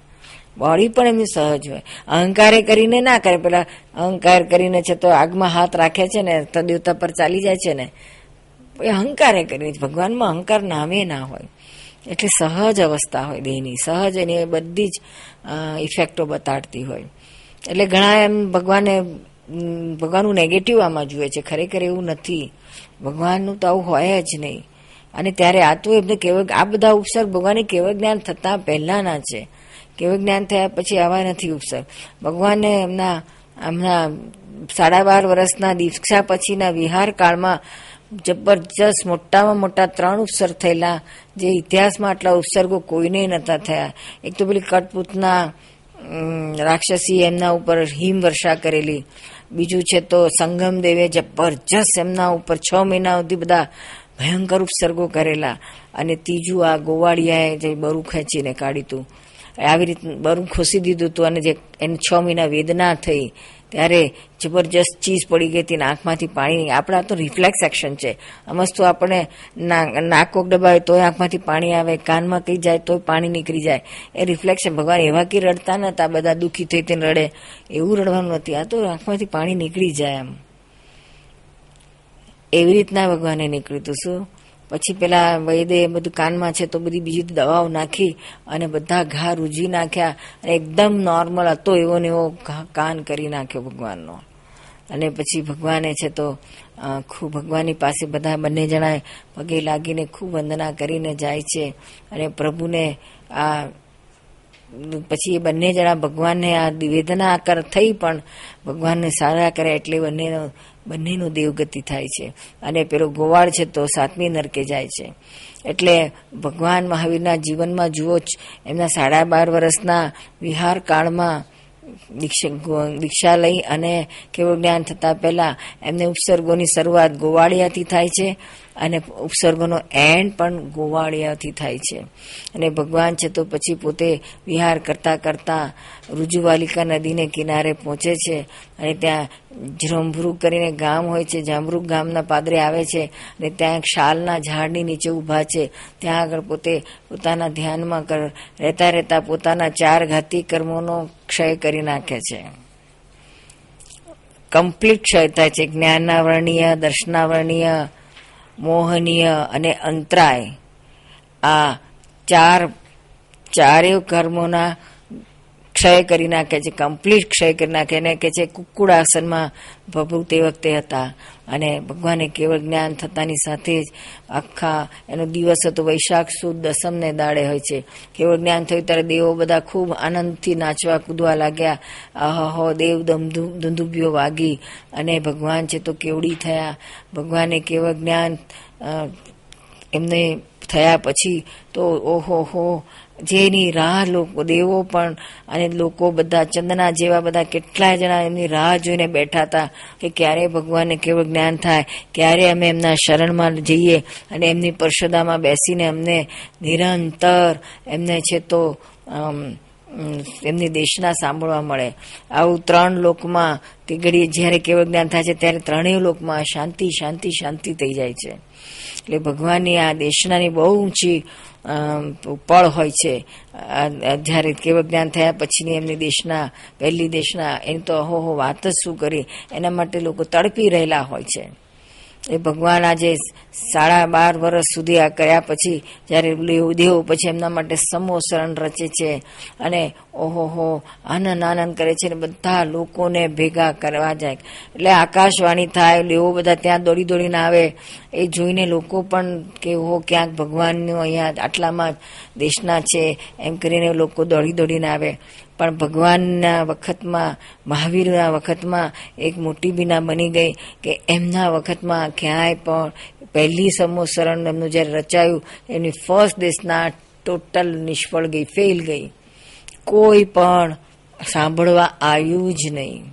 બોડી પણ એમની સહજ હોય અહંકારે કરીને ના કરે પેલા અહંકાર કરીને છે તો આગમાં હાથ રાખે છે ને તો દેવતા પર ચાલી જાય છે ને એ અહંકારે કરીને ભગવાનમાં અહંકાર નામે ના હોય એટલે સહજ અવસ્થા હોય દેહની સહજ એની બધી જ ઇફેક્ટો બતાડતી હોય એટલે ઘણા એમ ભગવાને ભગવાનનું નેગેટિવ આમાં જુએ છે ખરેખર એવું નથી ભગવાનનું તો આવું હોય જ નહીં અને ત્યારે આત્વ એમને કેવળ આ બધા ઉપસર્ગ ભગવાનને કેવળ જ્ઞાન થતાં પહેલાંના છે કેવળ જ્ઞાન થયા પછી આવા નથી ઉપસર્ગ ભગવાનને એમના એમના સાડા બાર વર્ષના દીક્ષા પછીના વિહાર કાળમાં જબરજસ્ત મોટામાં મોટા ત્રણ ઉપસર્ગ થયેલા જે ઇતિહાસમાં આટલા ઉપસર્ગો કોઈને નહોતા થયા એક તો પેલી કટપૂતના રાક્ષસી એમના ઉપર હિમવર્ષા કરેલી બીજું છે તો સંગમદેવે જબરજસ્ત એમના ઉપર છ મહિના સુધી બધા ભયંકર ઉપસર્ગો કરેલા અને ત્રીજું આ ગોવાળિયાએ જે બરું ખેંચીને કાઢ્યું હતું આવી રીતનું બરું ખોસી દીધું હતું અને જે એને છ મહિના વેદના થઈ ત્યારે જબરજસ્ત ચીજ પડી ગઈ હતી આંખમાંથી પાણી આપણા તો રિફ્લેક્સ એક્શન છે અમસ્તુ તો આપણે નાકોક દબાવે તોય આંખમાંથી પાણી આવે કાનમાં કંઈ જાય તોય પાણી નીકળી જાય એ રિફ્લેક્સ ભગવાન એવા કે રડતા નતા બધા દુઃખી થઈ તેને રડે એવું રડવાનું નથી આ તો આંખમાંથી પાણી નીકળી જાય એમ એવી રીતના ભગવાને નીકળી હતું શું પછી પેલા વૈદે બધું કાનમાં છે તો બધી બીજી દવાઓ નાખી અને બધા ઘા રૂજી નાખ્યા અને એકદમ નોર્મલ હતો એવો ને એવો કાન કરી નાખ્યો ભગવાનનો અને પછી ભગવાને છે તો ખૂબ ભગવાનની પાસે બધા બંને જણાએ પગે લાગીને ખૂબ વંદના કરીને જાય છે અને પ્રભુને આ પછી એ બંને જણા ભગવાનને આ નિવેદના આકાર થઈ પણ ભગવાનને સારા કરે એટલે બંને બંનેનું દેવગતિ થાય છે અને પેલો ગોવાળ છે તો સાતમી નરકે જાય છે એટલે ભગવાન મહાવીરના જીવનમાં જુઓ એમના સાડા બાર વર્ષના વિહાર કાળમાં દીક્ષા લઈ અને કેવું જ્ઞાન થતાં પહેલાં એમને ઉપસર્ગોની શરૂઆત ગોવાળિયાથી થાય છે અને ઉપસર્ગોનો એન્ડ પણ ગોવાળિયાથી થાય છે અને ભગવાન છે તો પછી પોતે વિહાર કરતાં કરતાં રુજુવાલિકા નદીને કિનારે પહોંચે છે અને ત્યાં જ્રંભરૂ કરીને ગામ હોય છે જાંબરૂક ગામના પાદરે આવે છે અને ત્યાં એક શાલના ઝાડની નીચે ઊભા છે ત્યાં આગળ પોતે પોતાના ધ્યાનમાં રહેતા રહેતા પોતાના ચાર ઘાતી કર્મોનો ક્ષય કરી નાખે છે કમ્પ્લીટ ક્ષય થાય છે જ્ઞાનાવર્ણીય દર્શનાવર્ણીય મોહનીય અને અંતરાય આ ચાર ચારેય કર્મોના ક્ષય કરી નાખે છે કમ્પ્લીટ ક્ષય કરી નાખે એને કે છે કુકુળાસનમાં પ્રભુ તે વખતે હતા અને ભગવાને કેવળ જ્ઞાન થતાની સાથે જ આખા એનો દિવસ હતો વૈશાખ સુદ દસમને દાડે હોય છે કેવળ જ્ઞાન થયું ત્યારે દેવો બધા ખૂબ આનંદથી નાચવા કૂદવા લાગ્યા આહો દેવ ધંધુભ્યો વાગી અને ભગવાન છે તો કેવડી થયા ભગવાને કેવળ જ્ઞાન એમને થયા પછી તો ઓહો હો જેની રાહ લોકો દેવો પણ અને લોકો બધા ચંદના જેવા બધા કેટલાય જણા એમની રાહ જોઈને બેઠા હતા કે ક્યારે ભગવાનને કેવું જ્ઞાન થાય ક્યારે અમે એમના શરણમાં જઈએ અને એમની પરસદામાં બેસીને અમને નિરંતર એમને છે તો એમની દેશના સાંભળવા મળે આવું ત્રણ લોકમાં તે ઘડીએ જ્યારે કેવળ જ્ઞાન થાય છે ત્યારે ત્રણેય લોકમાં શાંતિ શાંતિ શાંતિ થઈ જાય છે એટલે ભગવાનની આ દેશનાની બહુ ઊંચી પળ હોય છે જ્યારે કેવળ જ્ઞાન થયા પછીની એમની દેશના પહેલી દેશના એની તો હો વાત જ શું કરી એના માટે લોકો તડપી રહેલા હોય છે એ ભગવાન આજે સાડા બાર વર્ષ સુધી આ કર્યા પછી જ્યારે દેવ પછી એમના માટે સમોસરણ રચે છે અને ઓહોહો આનંદ આનંદ કરે છે અને બધા લોકોને ભેગા કરવા જાય એટલે આકાશવાણી થાય લેવો બધા ત્યાં દોડી દોડીને આવે એ જોઈને લોકો પણ કે હો ક્યાંક ભગવાનનું અહીંયા આટલામાં દેશના છે એમ કરીને લોકો દોડી દોડીને આવે પણ ભગવાનના વખતમાં મહાવીરના વખતમાં એક મોટી બીના બની ગઈ કે એમના વખતમાં ક્યાંય પણ પહેલી સમોસરણ એમનું જ્યારે રચાયું એની ફર્સ્ટ દેશના ટોટલ નિષ્ફળ ગઈ ફેલ ગઈ કોઈ પણ સાંભળવા આવ્યું જ નહીં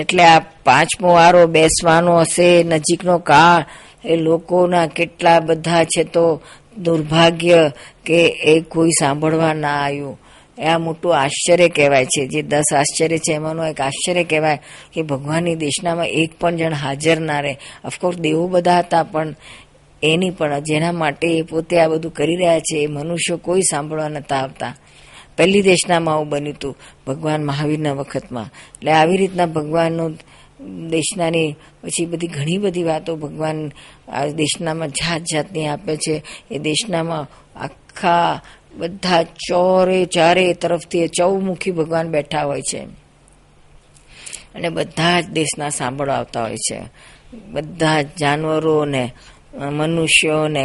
એટલે આ પાંચમો વારો બેસવાનો હશે નજીકનો કાળ એ લોકોના કેટલા બધા છે તો દુર્ભાગ્ય કે એ કોઈ સાંભળવા ના આવ્યું એ આ મોટું આશ્ચર્ય કહેવાય છે જે દસ આશ્ચર્ય છે એમાંનું એક આશ્ચર્ય કહેવાય કે ભગવાનની દેશનામાં એક પણ જણ હાજર ના રહે ઓફકોર્સ દેવો બધા હતા પણ એની પણ જેના માટે એ પોતે આ બધું કરી રહ્યા છે એ મનુષ્યો કોઈ સાંભળવા નતા આવતા પહેલી દેશનામાં આવું બન્યું હતું ભગવાન મહાવીરના વખતમાં એટલે આવી રીતના ભગવાનનું દેશનાની પછી બધી ઘણી બધી વાતો ભગવાન આ દેશનામાં જાત જાતની આપે છે એ દેશનામાં આખા બધા ચોરે ચારે તરફથી ચૌમુખી ભગવાન બેઠા હોય છે અને બધા જ દેશના સાંભળો આવતા હોય છે બધા જ જાનવરોને મનુષ્યોને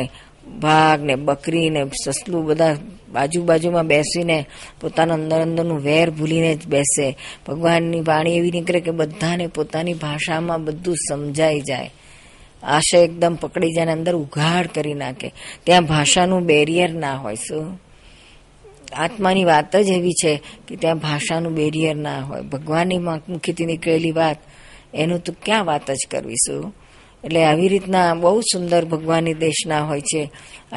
ભાગ ને બકરી ને સસલું બધા બાજુ બાજુમાં બેસીને પોતાના અંદર અંદરનું વેર ભૂલીને જ બેસે ભગવાનની વાણી એવી નીકળે કે બધાને પોતાની ભાષામાં બધું સમજાઈ જાય આશય એકદમ પકડી જાય અંદર ઉઘાડ કરી નાખે ત્યાં ભાષાનું બેરિયર ના હોય શું આત્માની વાત જ એવી છે કે ત્યાં ભાષાનું બેરિયર ના હોય ભગવાનની મુખીથી નીકળેલી વાત એનું તો ક્યાં વાત જ કરવીશું એટલે આવી રીતના બહુ સુંદર ભગવાનની દેશના હોય છે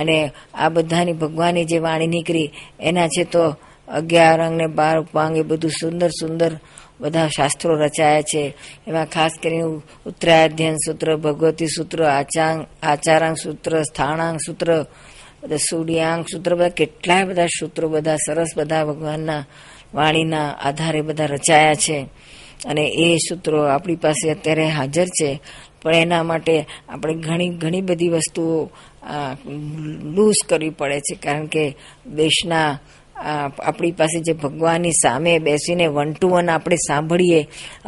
અને આ બધાની ભગવાનની જે વાણી નીકળી એના છે તો અગિયાર અંગને ને બાર ઉપાંગ એ બધું સુંદર સુંદર બધા શાસ્ત્રો રચાયા છે એમાં ખાસ કરીને ઉત્તરાધ્યન સૂત્ર ભગવતી સૂત્ર આચાર આચારાંગ સૂત્ર સ્થાણાંગ સૂત્ર સૂર્યાંગ સૂત્ર બધા કેટલાય બધા સૂત્રો બધા સરસ બધા ભગવાનના વાણીના આધારે બધા રચાયા છે અને એ સૂત્રો આપણી પાસે અત્યારે હાજર છે પણ એના માટે આપણે ઘણી ઘણી બધી વસ્તુઓ લૂઝ કરવી પડે છે કારણ કે દેશના આપણી પાસે જે ભગવાનની સામે બેસીને વન ટુ વન આપણે સાંભળીએ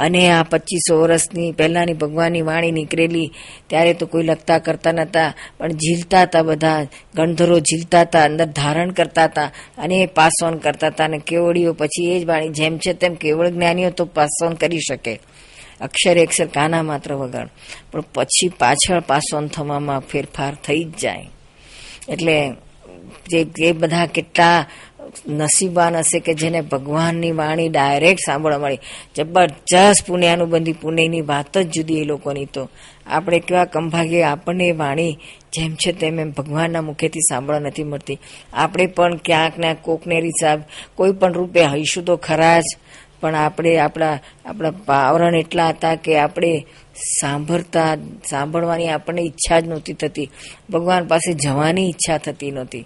અને આ પચીસો વર્ષની પહેલાંની ભગવાનની વાણી નીકળેલી ત્યારે તો કોઈ લખતા કરતા નહોતા પણ ઝીલતા હતા બધા ગણધરો ઝીલતા હતા અંદર ધારણ કરતા હતા અને એ પાસ ઓન કરતા હતા અને કેવડીઓ પછી એ જ વાણી જેમ છે તેમ કેવળ જ્ઞાનીઓ તો પાસ ઓન કરી શકે અક્ષરે અક્ષર કાના માત્ર વગર પણ પછી પાછળ પાસ ઓન થવામાં ફેરફાર થઈ જ જાય એટલે જે બધા કેટલા નસીબાન હશે કે જેને ભગવાનની વાણી ડાયરેક્ટ સાંભળવા મળી જબરજસ્ત પુણ્યાનું બંધી પુણેની વાત જ જુદી એ લોકોની તો આપણે કેવા કંભાગ્ય આપણને વાણી જેમ છે તેમ એમ ભગવાનના મુખેથી સાંભળવા નથી મળતી આપણે પણ ક્યાંક ને કોકને રીસાબ કોઈ પણ રૂપે હઈશું તો ખરા જ પણ આપણે આપણા આપણા આવરણ એટલા હતા કે આપણે સાંભળતા સાંભળવાની આપણને ઈચ્છા જ નહોતી થતી ભગવાન પાસે જવાની ઈચ્છા થતી નહોતી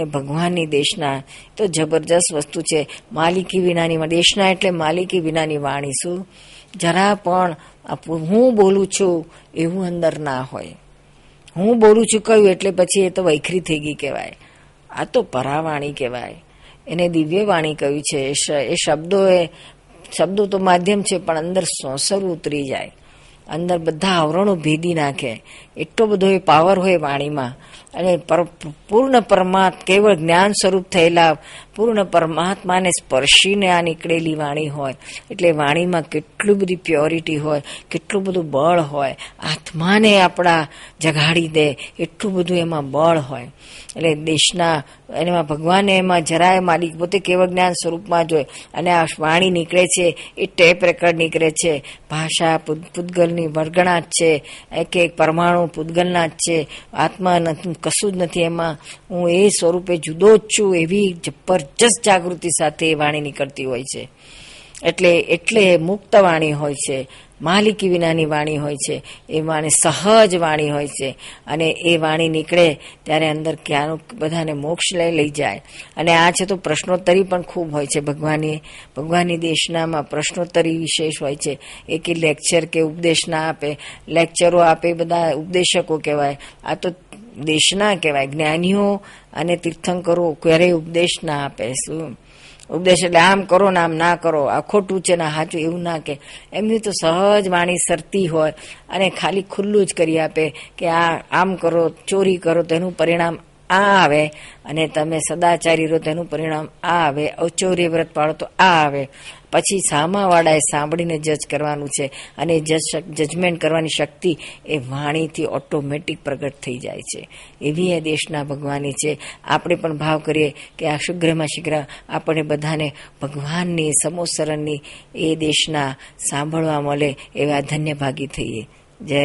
એ ભગવાનની દેશના તો જબરજસ્ત વસ્તુ છે માલિકી વિનાની દેશના એટલે માલિકી વિનાની વાણી શું જરા પણ હું બોલું છું એવું અંદર ના હોય હું બોલું છું કહ્યું એટલે પછી એ તો વૈખરી થઈ ગઈ કહેવાય આ તો પરાવાણી કહેવાય એને દિવ્ય વાણી કહ્યું છે એ શબ્દો એ શબ્દો તો માધ્યમ છે પણ અંદર સોંસર ઉતરી જાય અંદર બધા આવરણો ભેદી નાખે એટલો બધો એ પાવર હોય વાણીમાં અને પૂર્ણ પરમાત્મા કેવળ જ્ઞાન સ્વરૂપ થયેલા પૂર્ણ પરમાત્માને સ્પર્શીને આ નીકળેલી વાણી હોય એટલે વાણીમાં કેટલી બધી પ્યોરિટી હોય કેટલું બધું બળ હોય આત્માને આપણા જગાડી દે એટલું બધું એમાં બળ હોય એટલે દેશના એમાં ભગવાને એમાં જરાય માલિક પોતે કેવળ જ્ઞાન સ્વરૂપમાં જોય અને આ વાણી નીકળે છે એ ટેપ રેકર્ડ નીકળે છે ભાષા પૂદગલની વર્ગણા જ છે એક એક પરમાણુ પૂદગલના જ છે આત્મા કશું જ નથી એમાં હું એ સ્વરૂપે જુદો જ છું એવી જબરજસ્ત જાગૃતિ સાથે એ વાણી નીકળતી હોય છે એટલે એટલે મુક્ત વાણી હોય છે માલિકી વિનાની વાણી હોય છે એ વાણી સહજ વાણી હોય છે અને એ વાણી નીકળે ત્યારે અંદર ક્યાંનું બધાને મોક્ષ લઈ લઈ જાય અને આ છે તો પ્રશ્નોત્તરી પણ ખૂબ હોય છે ભગવાનની ભગવાનની દેશનામાં પ્રશ્નોત્તરી વિશેષ હોય છે એ કે લેક્ચર કે ઉપદેશના આપે લેક્ચરો આપે બધા ઉપદેશકો કહેવાય આ તો દેશના કહેવાય જ્ઞાનીઓ અને તીર્થંકરો ક્યારેય ઉપદેશ ના આપે શું ઉપદેશ એટલે આમ કરો ને આમ ના કરો આ ખોટું છે ને સાચું એવું ના કે એમની તો સહજ વાણી સરતી હોય અને ખાલી ખુલ્લું જ કરી આપે કે આ આમ કરો ચોરી કરો તેનું પરિણામ આ આવે અને તમે સદાચારી રહો તેનું પરિણામ આ આવે ઔચૌર્ય વ્રત પાડો તો આ આવે પછી સામાવાળાએ સાંભળીને જજ કરવાનું છે અને જજ જજમેન્ટ કરવાની શક્તિ એ વાણીથી ઓટોમેટિક પ્રગટ થઈ જાય છે એવી એ દેશના ભગવાનની છે આપણે પણ ભાવ કરીએ કે આ શીઘ્રમાં શીઘ્ર આપણે બધાને ભગવાનની સમોસરણની એ દેશના સાંભળવા મળે એવા ધન્યભાગી થઈએ જય